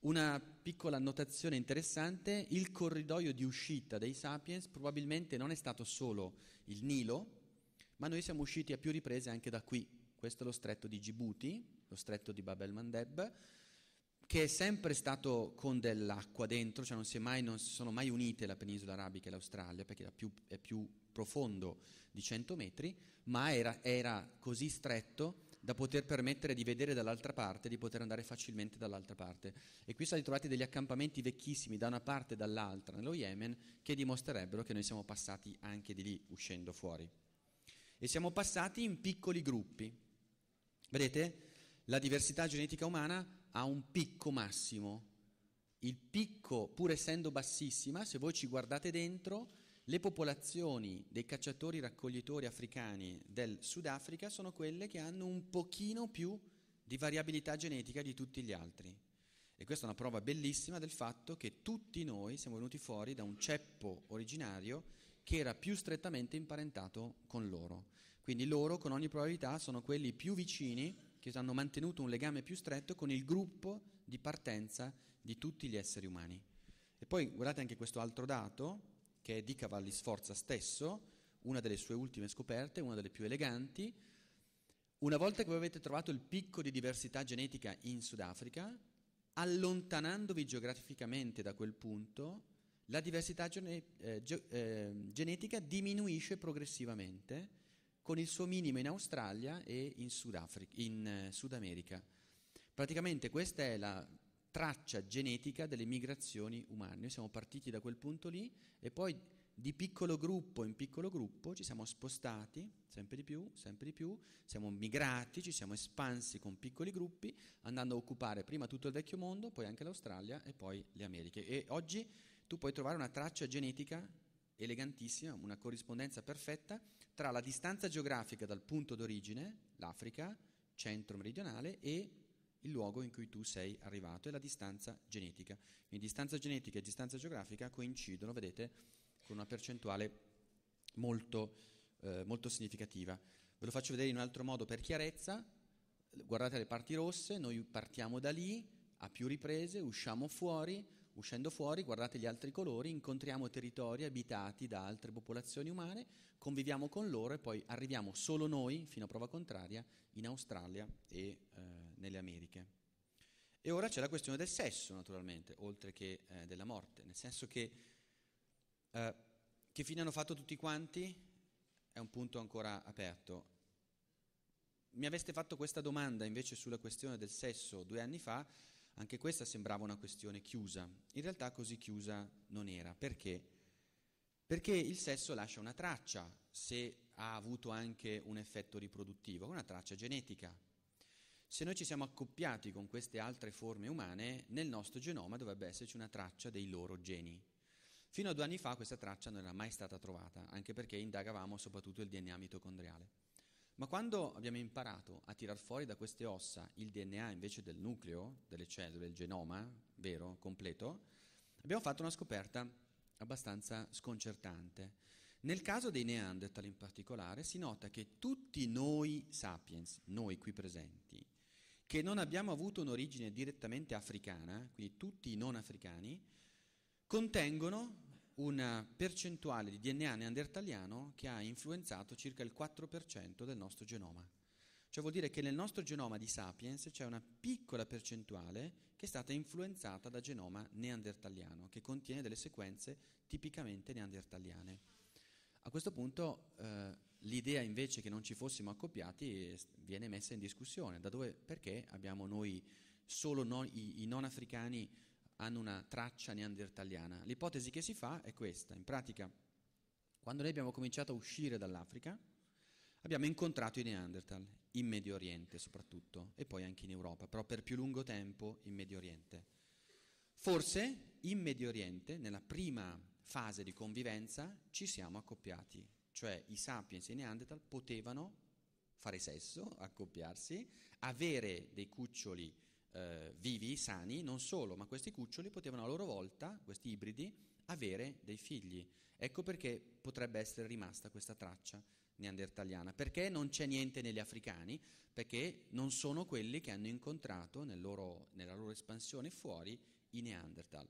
Una piccola annotazione interessante, il corridoio di uscita dei sapiens probabilmente non è stato solo il Nilo, ma noi siamo usciti a più riprese anche da qui. Questo è lo stretto di Djibouti, lo stretto di Babel Mandeb, che è sempre stato con dell'acqua dentro, cioè non si, mai, non si sono mai unite la penisola arabica e l'Australia, perché più, è più profondo di 100 metri, ma era, era così stretto da poter permettere di vedere dall'altra parte, di poter andare facilmente dall'altra parte. E qui sono ritrovati degli accampamenti vecchissimi da una parte e dall'altra nello Yemen che dimostrerebbero che noi siamo passati anche di lì uscendo fuori. E siamo passati in piccoli gruppi. Vedete? La diversità genetica umana ha un picco massimo. Il picco, pur essendo bassissima, se voi ci guardate dentro, le popolazioni dei cacciatori raccoglitori africani del Sudafrica sono quelle che hanno un pochino più di variabilità genetica di tutti gli altri. E questa è una prova bellissima del fatto che tutti noi siamo venuti fuori da un ceppo originario che era più strettamente imparentato con loro. Quindi loro con ogni probabilità sono quelli più vicini che hanno mantenuto un legame più stretto con il gruppo di partenza di tutti gli esseri umani. E poi guardate anche questo altro dato, che è di Cavalli Sforza stesso, una delle sue ultime scoperte, una delle più eleganti. Una volta che voi avete trovato il picco di diversità genetica in Sudafrica, allontanandovi geograficamente da quel punto, la diversità eh, eh, genetica diminuisce progressivamente con il suo minimo in Australia e in Sud, in eh, Sud America. Praticamente questa è la traccia genetica delle migrazioni umane. Noi siamo partiti da quel punto lì e poi di piccolo gruppo in piccolo gruppo ci siamo spostati sempre di più, sempre di più, siamo migrati, ci siamo espansi con piccoli gruppi, andando a occupare prima tutto il vecchio mondo, poi anche l'Australia e poi le Americhe. E oggi tu puoi trovare una traccia genetica elegantissima, una corrispondenza perfetta tra la distanza geografica dal punto d'origine, l'Africa, centro meridionale, e il luogo in cui tu sei arrivato e la distanza genetica. Quindi distanza genetica e distanza geografica coincidono, vedete, con una percentuale molto, eh, molto significativa. Ve lo faccio vedere in un altro modo per chiarezza. Guardate le parti rosse, noi partiamo da lì, a più riprese, usciamo fuori, Uscendo fuori, guardate gli altri colori, incontriamo territori abitati da altre popolazioni umane, conviviamo con loro e poi arriviamo solo noi, fino a prova contraria, in Australia e eh, nelle Americhe. E ora c'è la questione del sesso, naturalmente, oltre che eh, della morte, nel senso che eh, che fine hanno fatto tutti quanti è un punto ancora aperto. Mi aveste fatto questa domanda invece sulla questione del sesso due anni fa, anche questa sembrava una questione chiusa, in realtà così chiusa non era. Perché? Perché il sesso lascia una traccia, se ha avuto anche un effetto riproduttivo, una traccia genetica. Se noi ci siamo accoppiati con queste altre forme umane, nel nostro genoma dovrebbe esserci una traccia dei loro geni. Fino a due anni fa questa traccia non era mai stata trovata, anche perché indagavamo soprattutto il DNA mitocondriale. Ma quando abbiamo imparato a tirar fuori da queste ossa il DNA invece del nucleo, delle cellule, il genoma vero, completo, abbiamo fatto una scoperta abbastanza sconcertante. Nel caso dei Neanderthal in particolare si nota che tutti noi sapiens, noi qui presenti, che non abbiamo avuto un'origine direttamente africana, quindi tutti i non africani, contengono una percentuale di DNA neandertaliano che ha influenzato circa il 4% del nostro genoma. Cioè vuol dire che nel nostro genoma di Sapiens c'è una piccola percentuale che è stata influenzata da genoma neandertaliano, che contiene delle sequenze tipicamente neandertaliane. A questo punto eh, l'idea invece che non ci fossimo accoppiati eh, viene messa in discussione. Da dove, perché abbiamo noi, solo noi, i, i non africani, hanno una traccia neandertaliana. L'ipotesi che si fa è questa, in pratica, quando noi abbiamo cominciato a uscire dall'Africa, abbiamo incontrato i Neanderthal, in Medio Oriente soprattutto, e poi anche in Europa, però per più lungo tempo in Medio Oriente. Forse in Medio Oriente, nella prima fase di convivenza, ci siamo accoppiati, cioè i sapiens e i Neanderthal potevano fare sesso, accoppiarsi, avere dei cuccioli eh, vivi, sani, non solo, ma questi cuccioli potevano a loro volta, questi ibridi, avere dei figli. Ecco perché potrebbe essere rimasta questa traccia neandertaliana, perché non c'è niente negli africani, perché non sono quelli che hanno incontrato nel loro, nella loro espansione fuori i neandertal.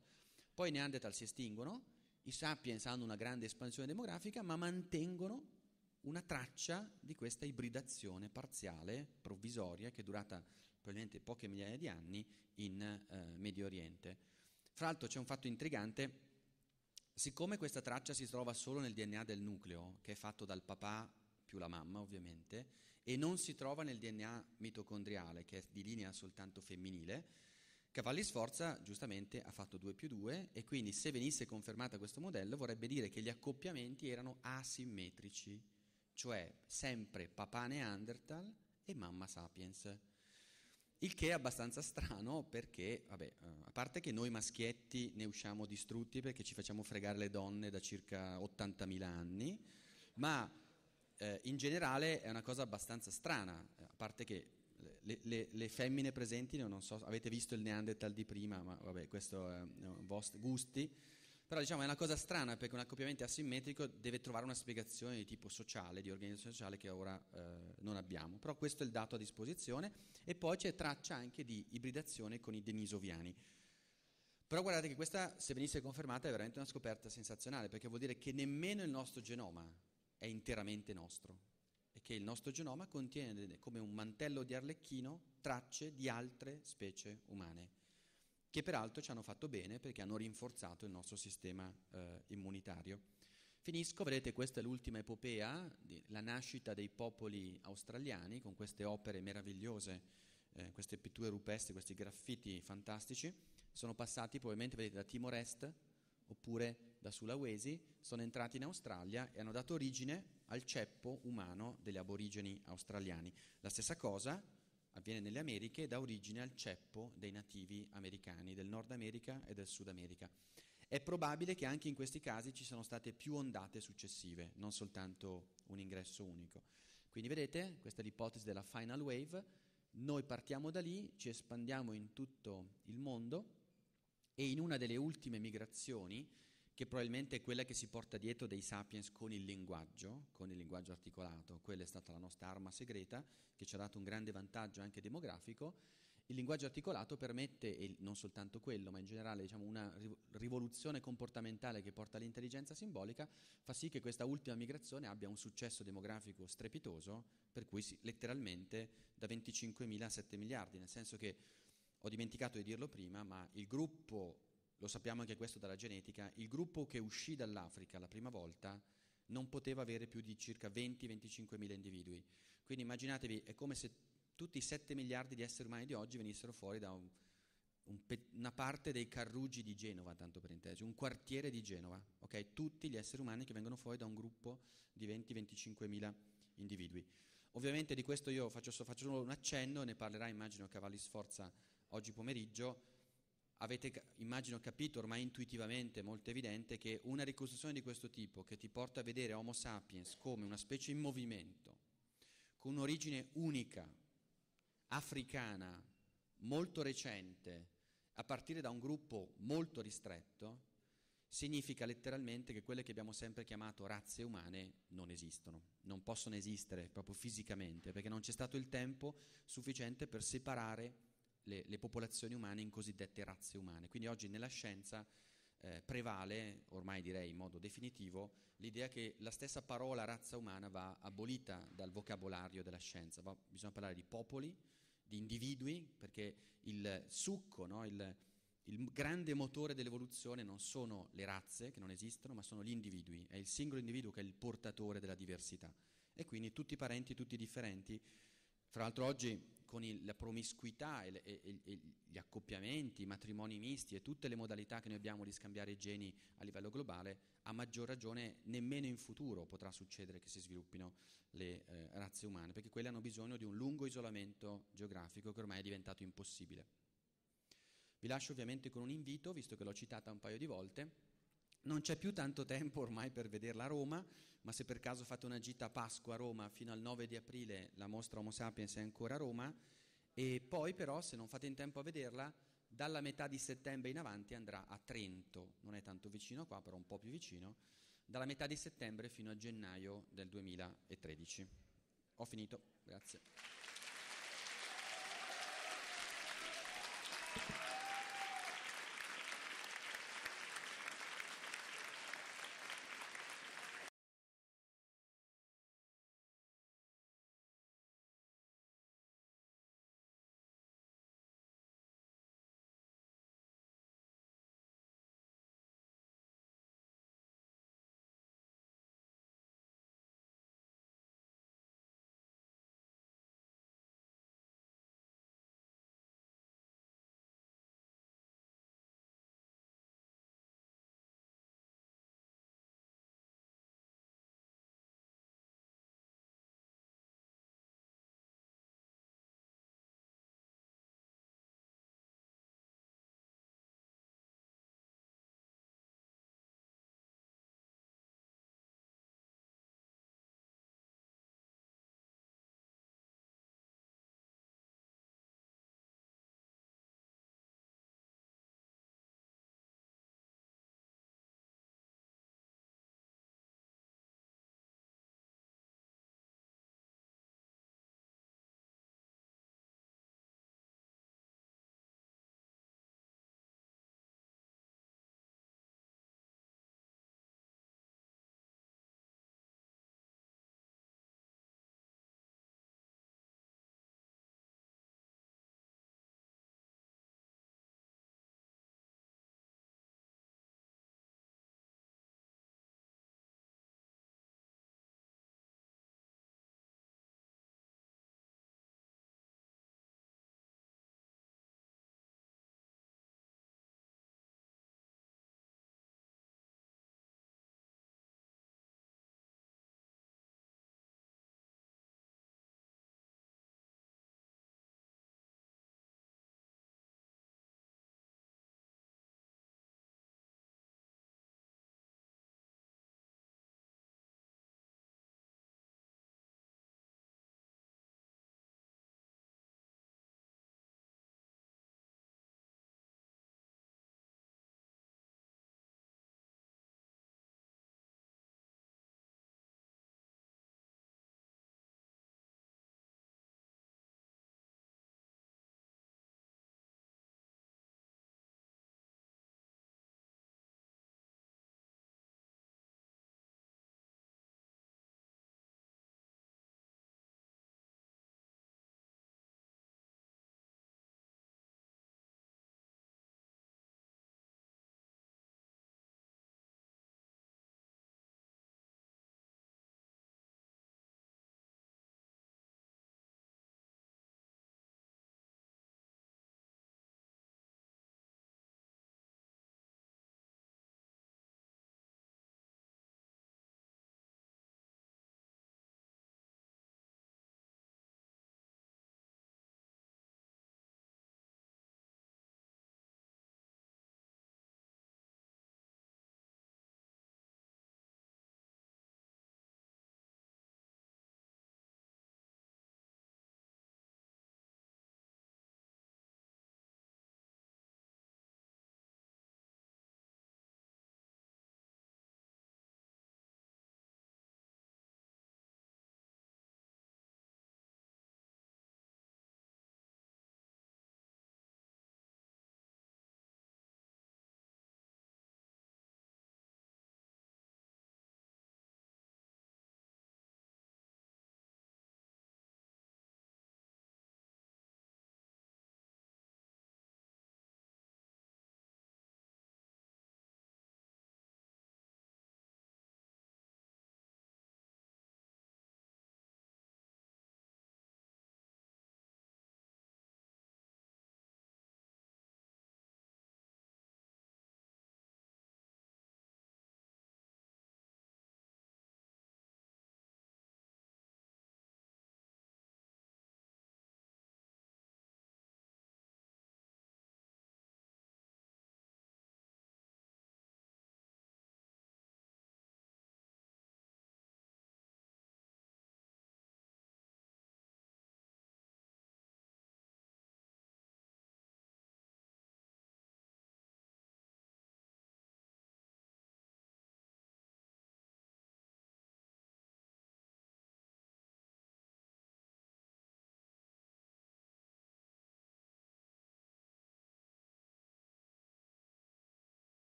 Poi i neandertal si estinguono, i sapiens hanno una grande espansione demografica, ma mantengono una traccia di questa ibridazione parziale, provvisoria, che è durata probabilmente poche migliaia di anni, in eh, Medio Oriente. Fra l'altro c'è un fatto intrigante, siccome questa traccia si trova solo nel DNA del nucleo, che è fatto dal papà più la mamma ovviamente, e non si trova nel DNA mitocondriale, che è di linea soltanto femminile, Cavalli Sforza giustamente ha fatto 2 più 2 e quindi se venisse confermata questo modello vorrebbe dire che gli accoppiamenti erano asimmetrici, cioè sempre papà Neanderthal e mamma Sapiens. Il che è abbastanza strano perché, vabbè, eh, a parte che noi maschietti ne usciamo distrutti perché ci facciamo fregare le donne da circa 80.000 anni, ma eh, in generale è una cosa abbastanza strana, eh, a parte che le, le, le femmine presenti, non so, avete visto il Neanderthal di prima, ma vabbè, questo è eh, vostri gusti, però diciamo è una cosa strana perché un accoppiamento asimmetrico deve trovare una spiegazione di tipo sociale, di organizzazione sociale che ora eh, non abbiamo. Però questo è il dato a disposizione e poi c'è traccia anche di ibridazione con i denisoviani. Però guardate che questa, se venisse confermata, è veramente una scoperta sensazionale perché vuol dire che nemmeno il nostro genoma è interamente nostro e che il nostro genoma contiene come un mantello di arlecchino tracce di altre specie umane che peraltro ci hanno fatto bene perché hanno rinforzato il nostro sistema eh, immunitario. Finisco, vedete questa è l'ultima epopea, la nascita dei popoli australiani con queste opere meravigliose, eh, queste pitture rupestri, questi graffiti fantastici, sono passati probabilmente vedete, da Timor Est oppure da Sulawesi, sono entrati in Australia e hanno dato origine al ceppo umano degli aborigeni australiani. La stessa cosa avviene nelle Americhe e dà origine al ceppo dei nativi americani del Nord America e del Sud America. È probabile che anche in questi casi ci siano state più ondate successive, non soltanto un ingresso unico. Quindi vedete, questa è l'ipotesi della final wave, noi partiamo da lì, ci espandiamo in tutto il mondo e in una delle ultime migrazioni che probabilmente è quella che si porta dietro dei sapiens con il linguaggio, con il linguaggio articolato, quella è stata la nostra arma segreta che ci ha dato un grande vantaggio anche demografico. Il linguaggio articolato permette, e non soltanto quello, ma in generale diciamo, una rivoluzione comportamentale che porta all'intelligenza simbolica, fa sì che questa ultima migrazione abbia un successo demografico strepitoso, per cui si, letteralmente da 25.000 a 7 miliardi, nel senso che ho dimenticato di dirlo prima, ma il gruppo lo sappiamo anche questo dalla genetica, il gruppo che uscì dall'Africa la prima volta non poteva avere più di circa 20-25 mila individui. Quindi immaginatevi, è come se tutti i 7 miliardi di esseri umani di oggi venissero fuori da un, un una parte dei carruggi di Genova, tanto per intesi, un quartiere di Genova, okay? tutti gli esseri umani che vengono fuori da un gruppo di 20-25 mila individui. Ovviamente di questo io faccio, faccio solo un accenno, ne parlerà immagino Cavalli Sforza oggi pomeriggio avete, immagino, capito ormai intuitivamente, molto evidente, che una ricostruzione di questo tipo, che ti porta a vedere Homo sapiens come una specie in movimento, con un'origine unica, africana, molto recente, a partire da un gruppo molto ristretto, significa letteralmente che quelle che abbiamo sempre chiamato razze umane non esistono, non possono esistere proprio fisicamente, perché non c'è stato il tempo sufficiente per separare le, le popolazioni umane in cosiddette razze umane. Quindi oggi nella scienza eh, prevale, ormai direi in modo definitivo, l'idea che la stessa parola razza umana va abolita dal vocabolario della scienza, va, bisogna parlare di popoli, di individui, perché il succo, no, il, il, grande motore dell'evoluzione non sono le razze che non esistono, ma sono gli individui, è il singolo individuo che è il portatore della diversità. E quindi tutti parenti, tutti differenti. Fra l'altro oggi con il, la promiscuità e, e, e, gli accoppiamenti, i matrimoni misti e tutte le modalità che noi abbiamo di scambiare i geni a livello globale, a maggior ragione nemmeno in futuro potrà succedere che si sviluppino le eh, razze umane, perché quelle hanno bisogno di un lungo isolamento geografico che ormai è diventato impossibile. Vi lascio ovviamente con un invito, visto che l'ho citata un paio di volte non c'è più tanto tempo ormai per vederla a Roma, ma se per caso fate una gita a Pasqua a Roma fino al 9 di aprile la mostra Homo Sapiens è ancora a Roma e poi però se non fate in tempo a vederla dalla metà di settembre in avanti andrà a Trento, non è tanto vicino qua, però un po' più vicino, dalla metà di settembre fino a gennaio del 2013. Ho finito, grazie.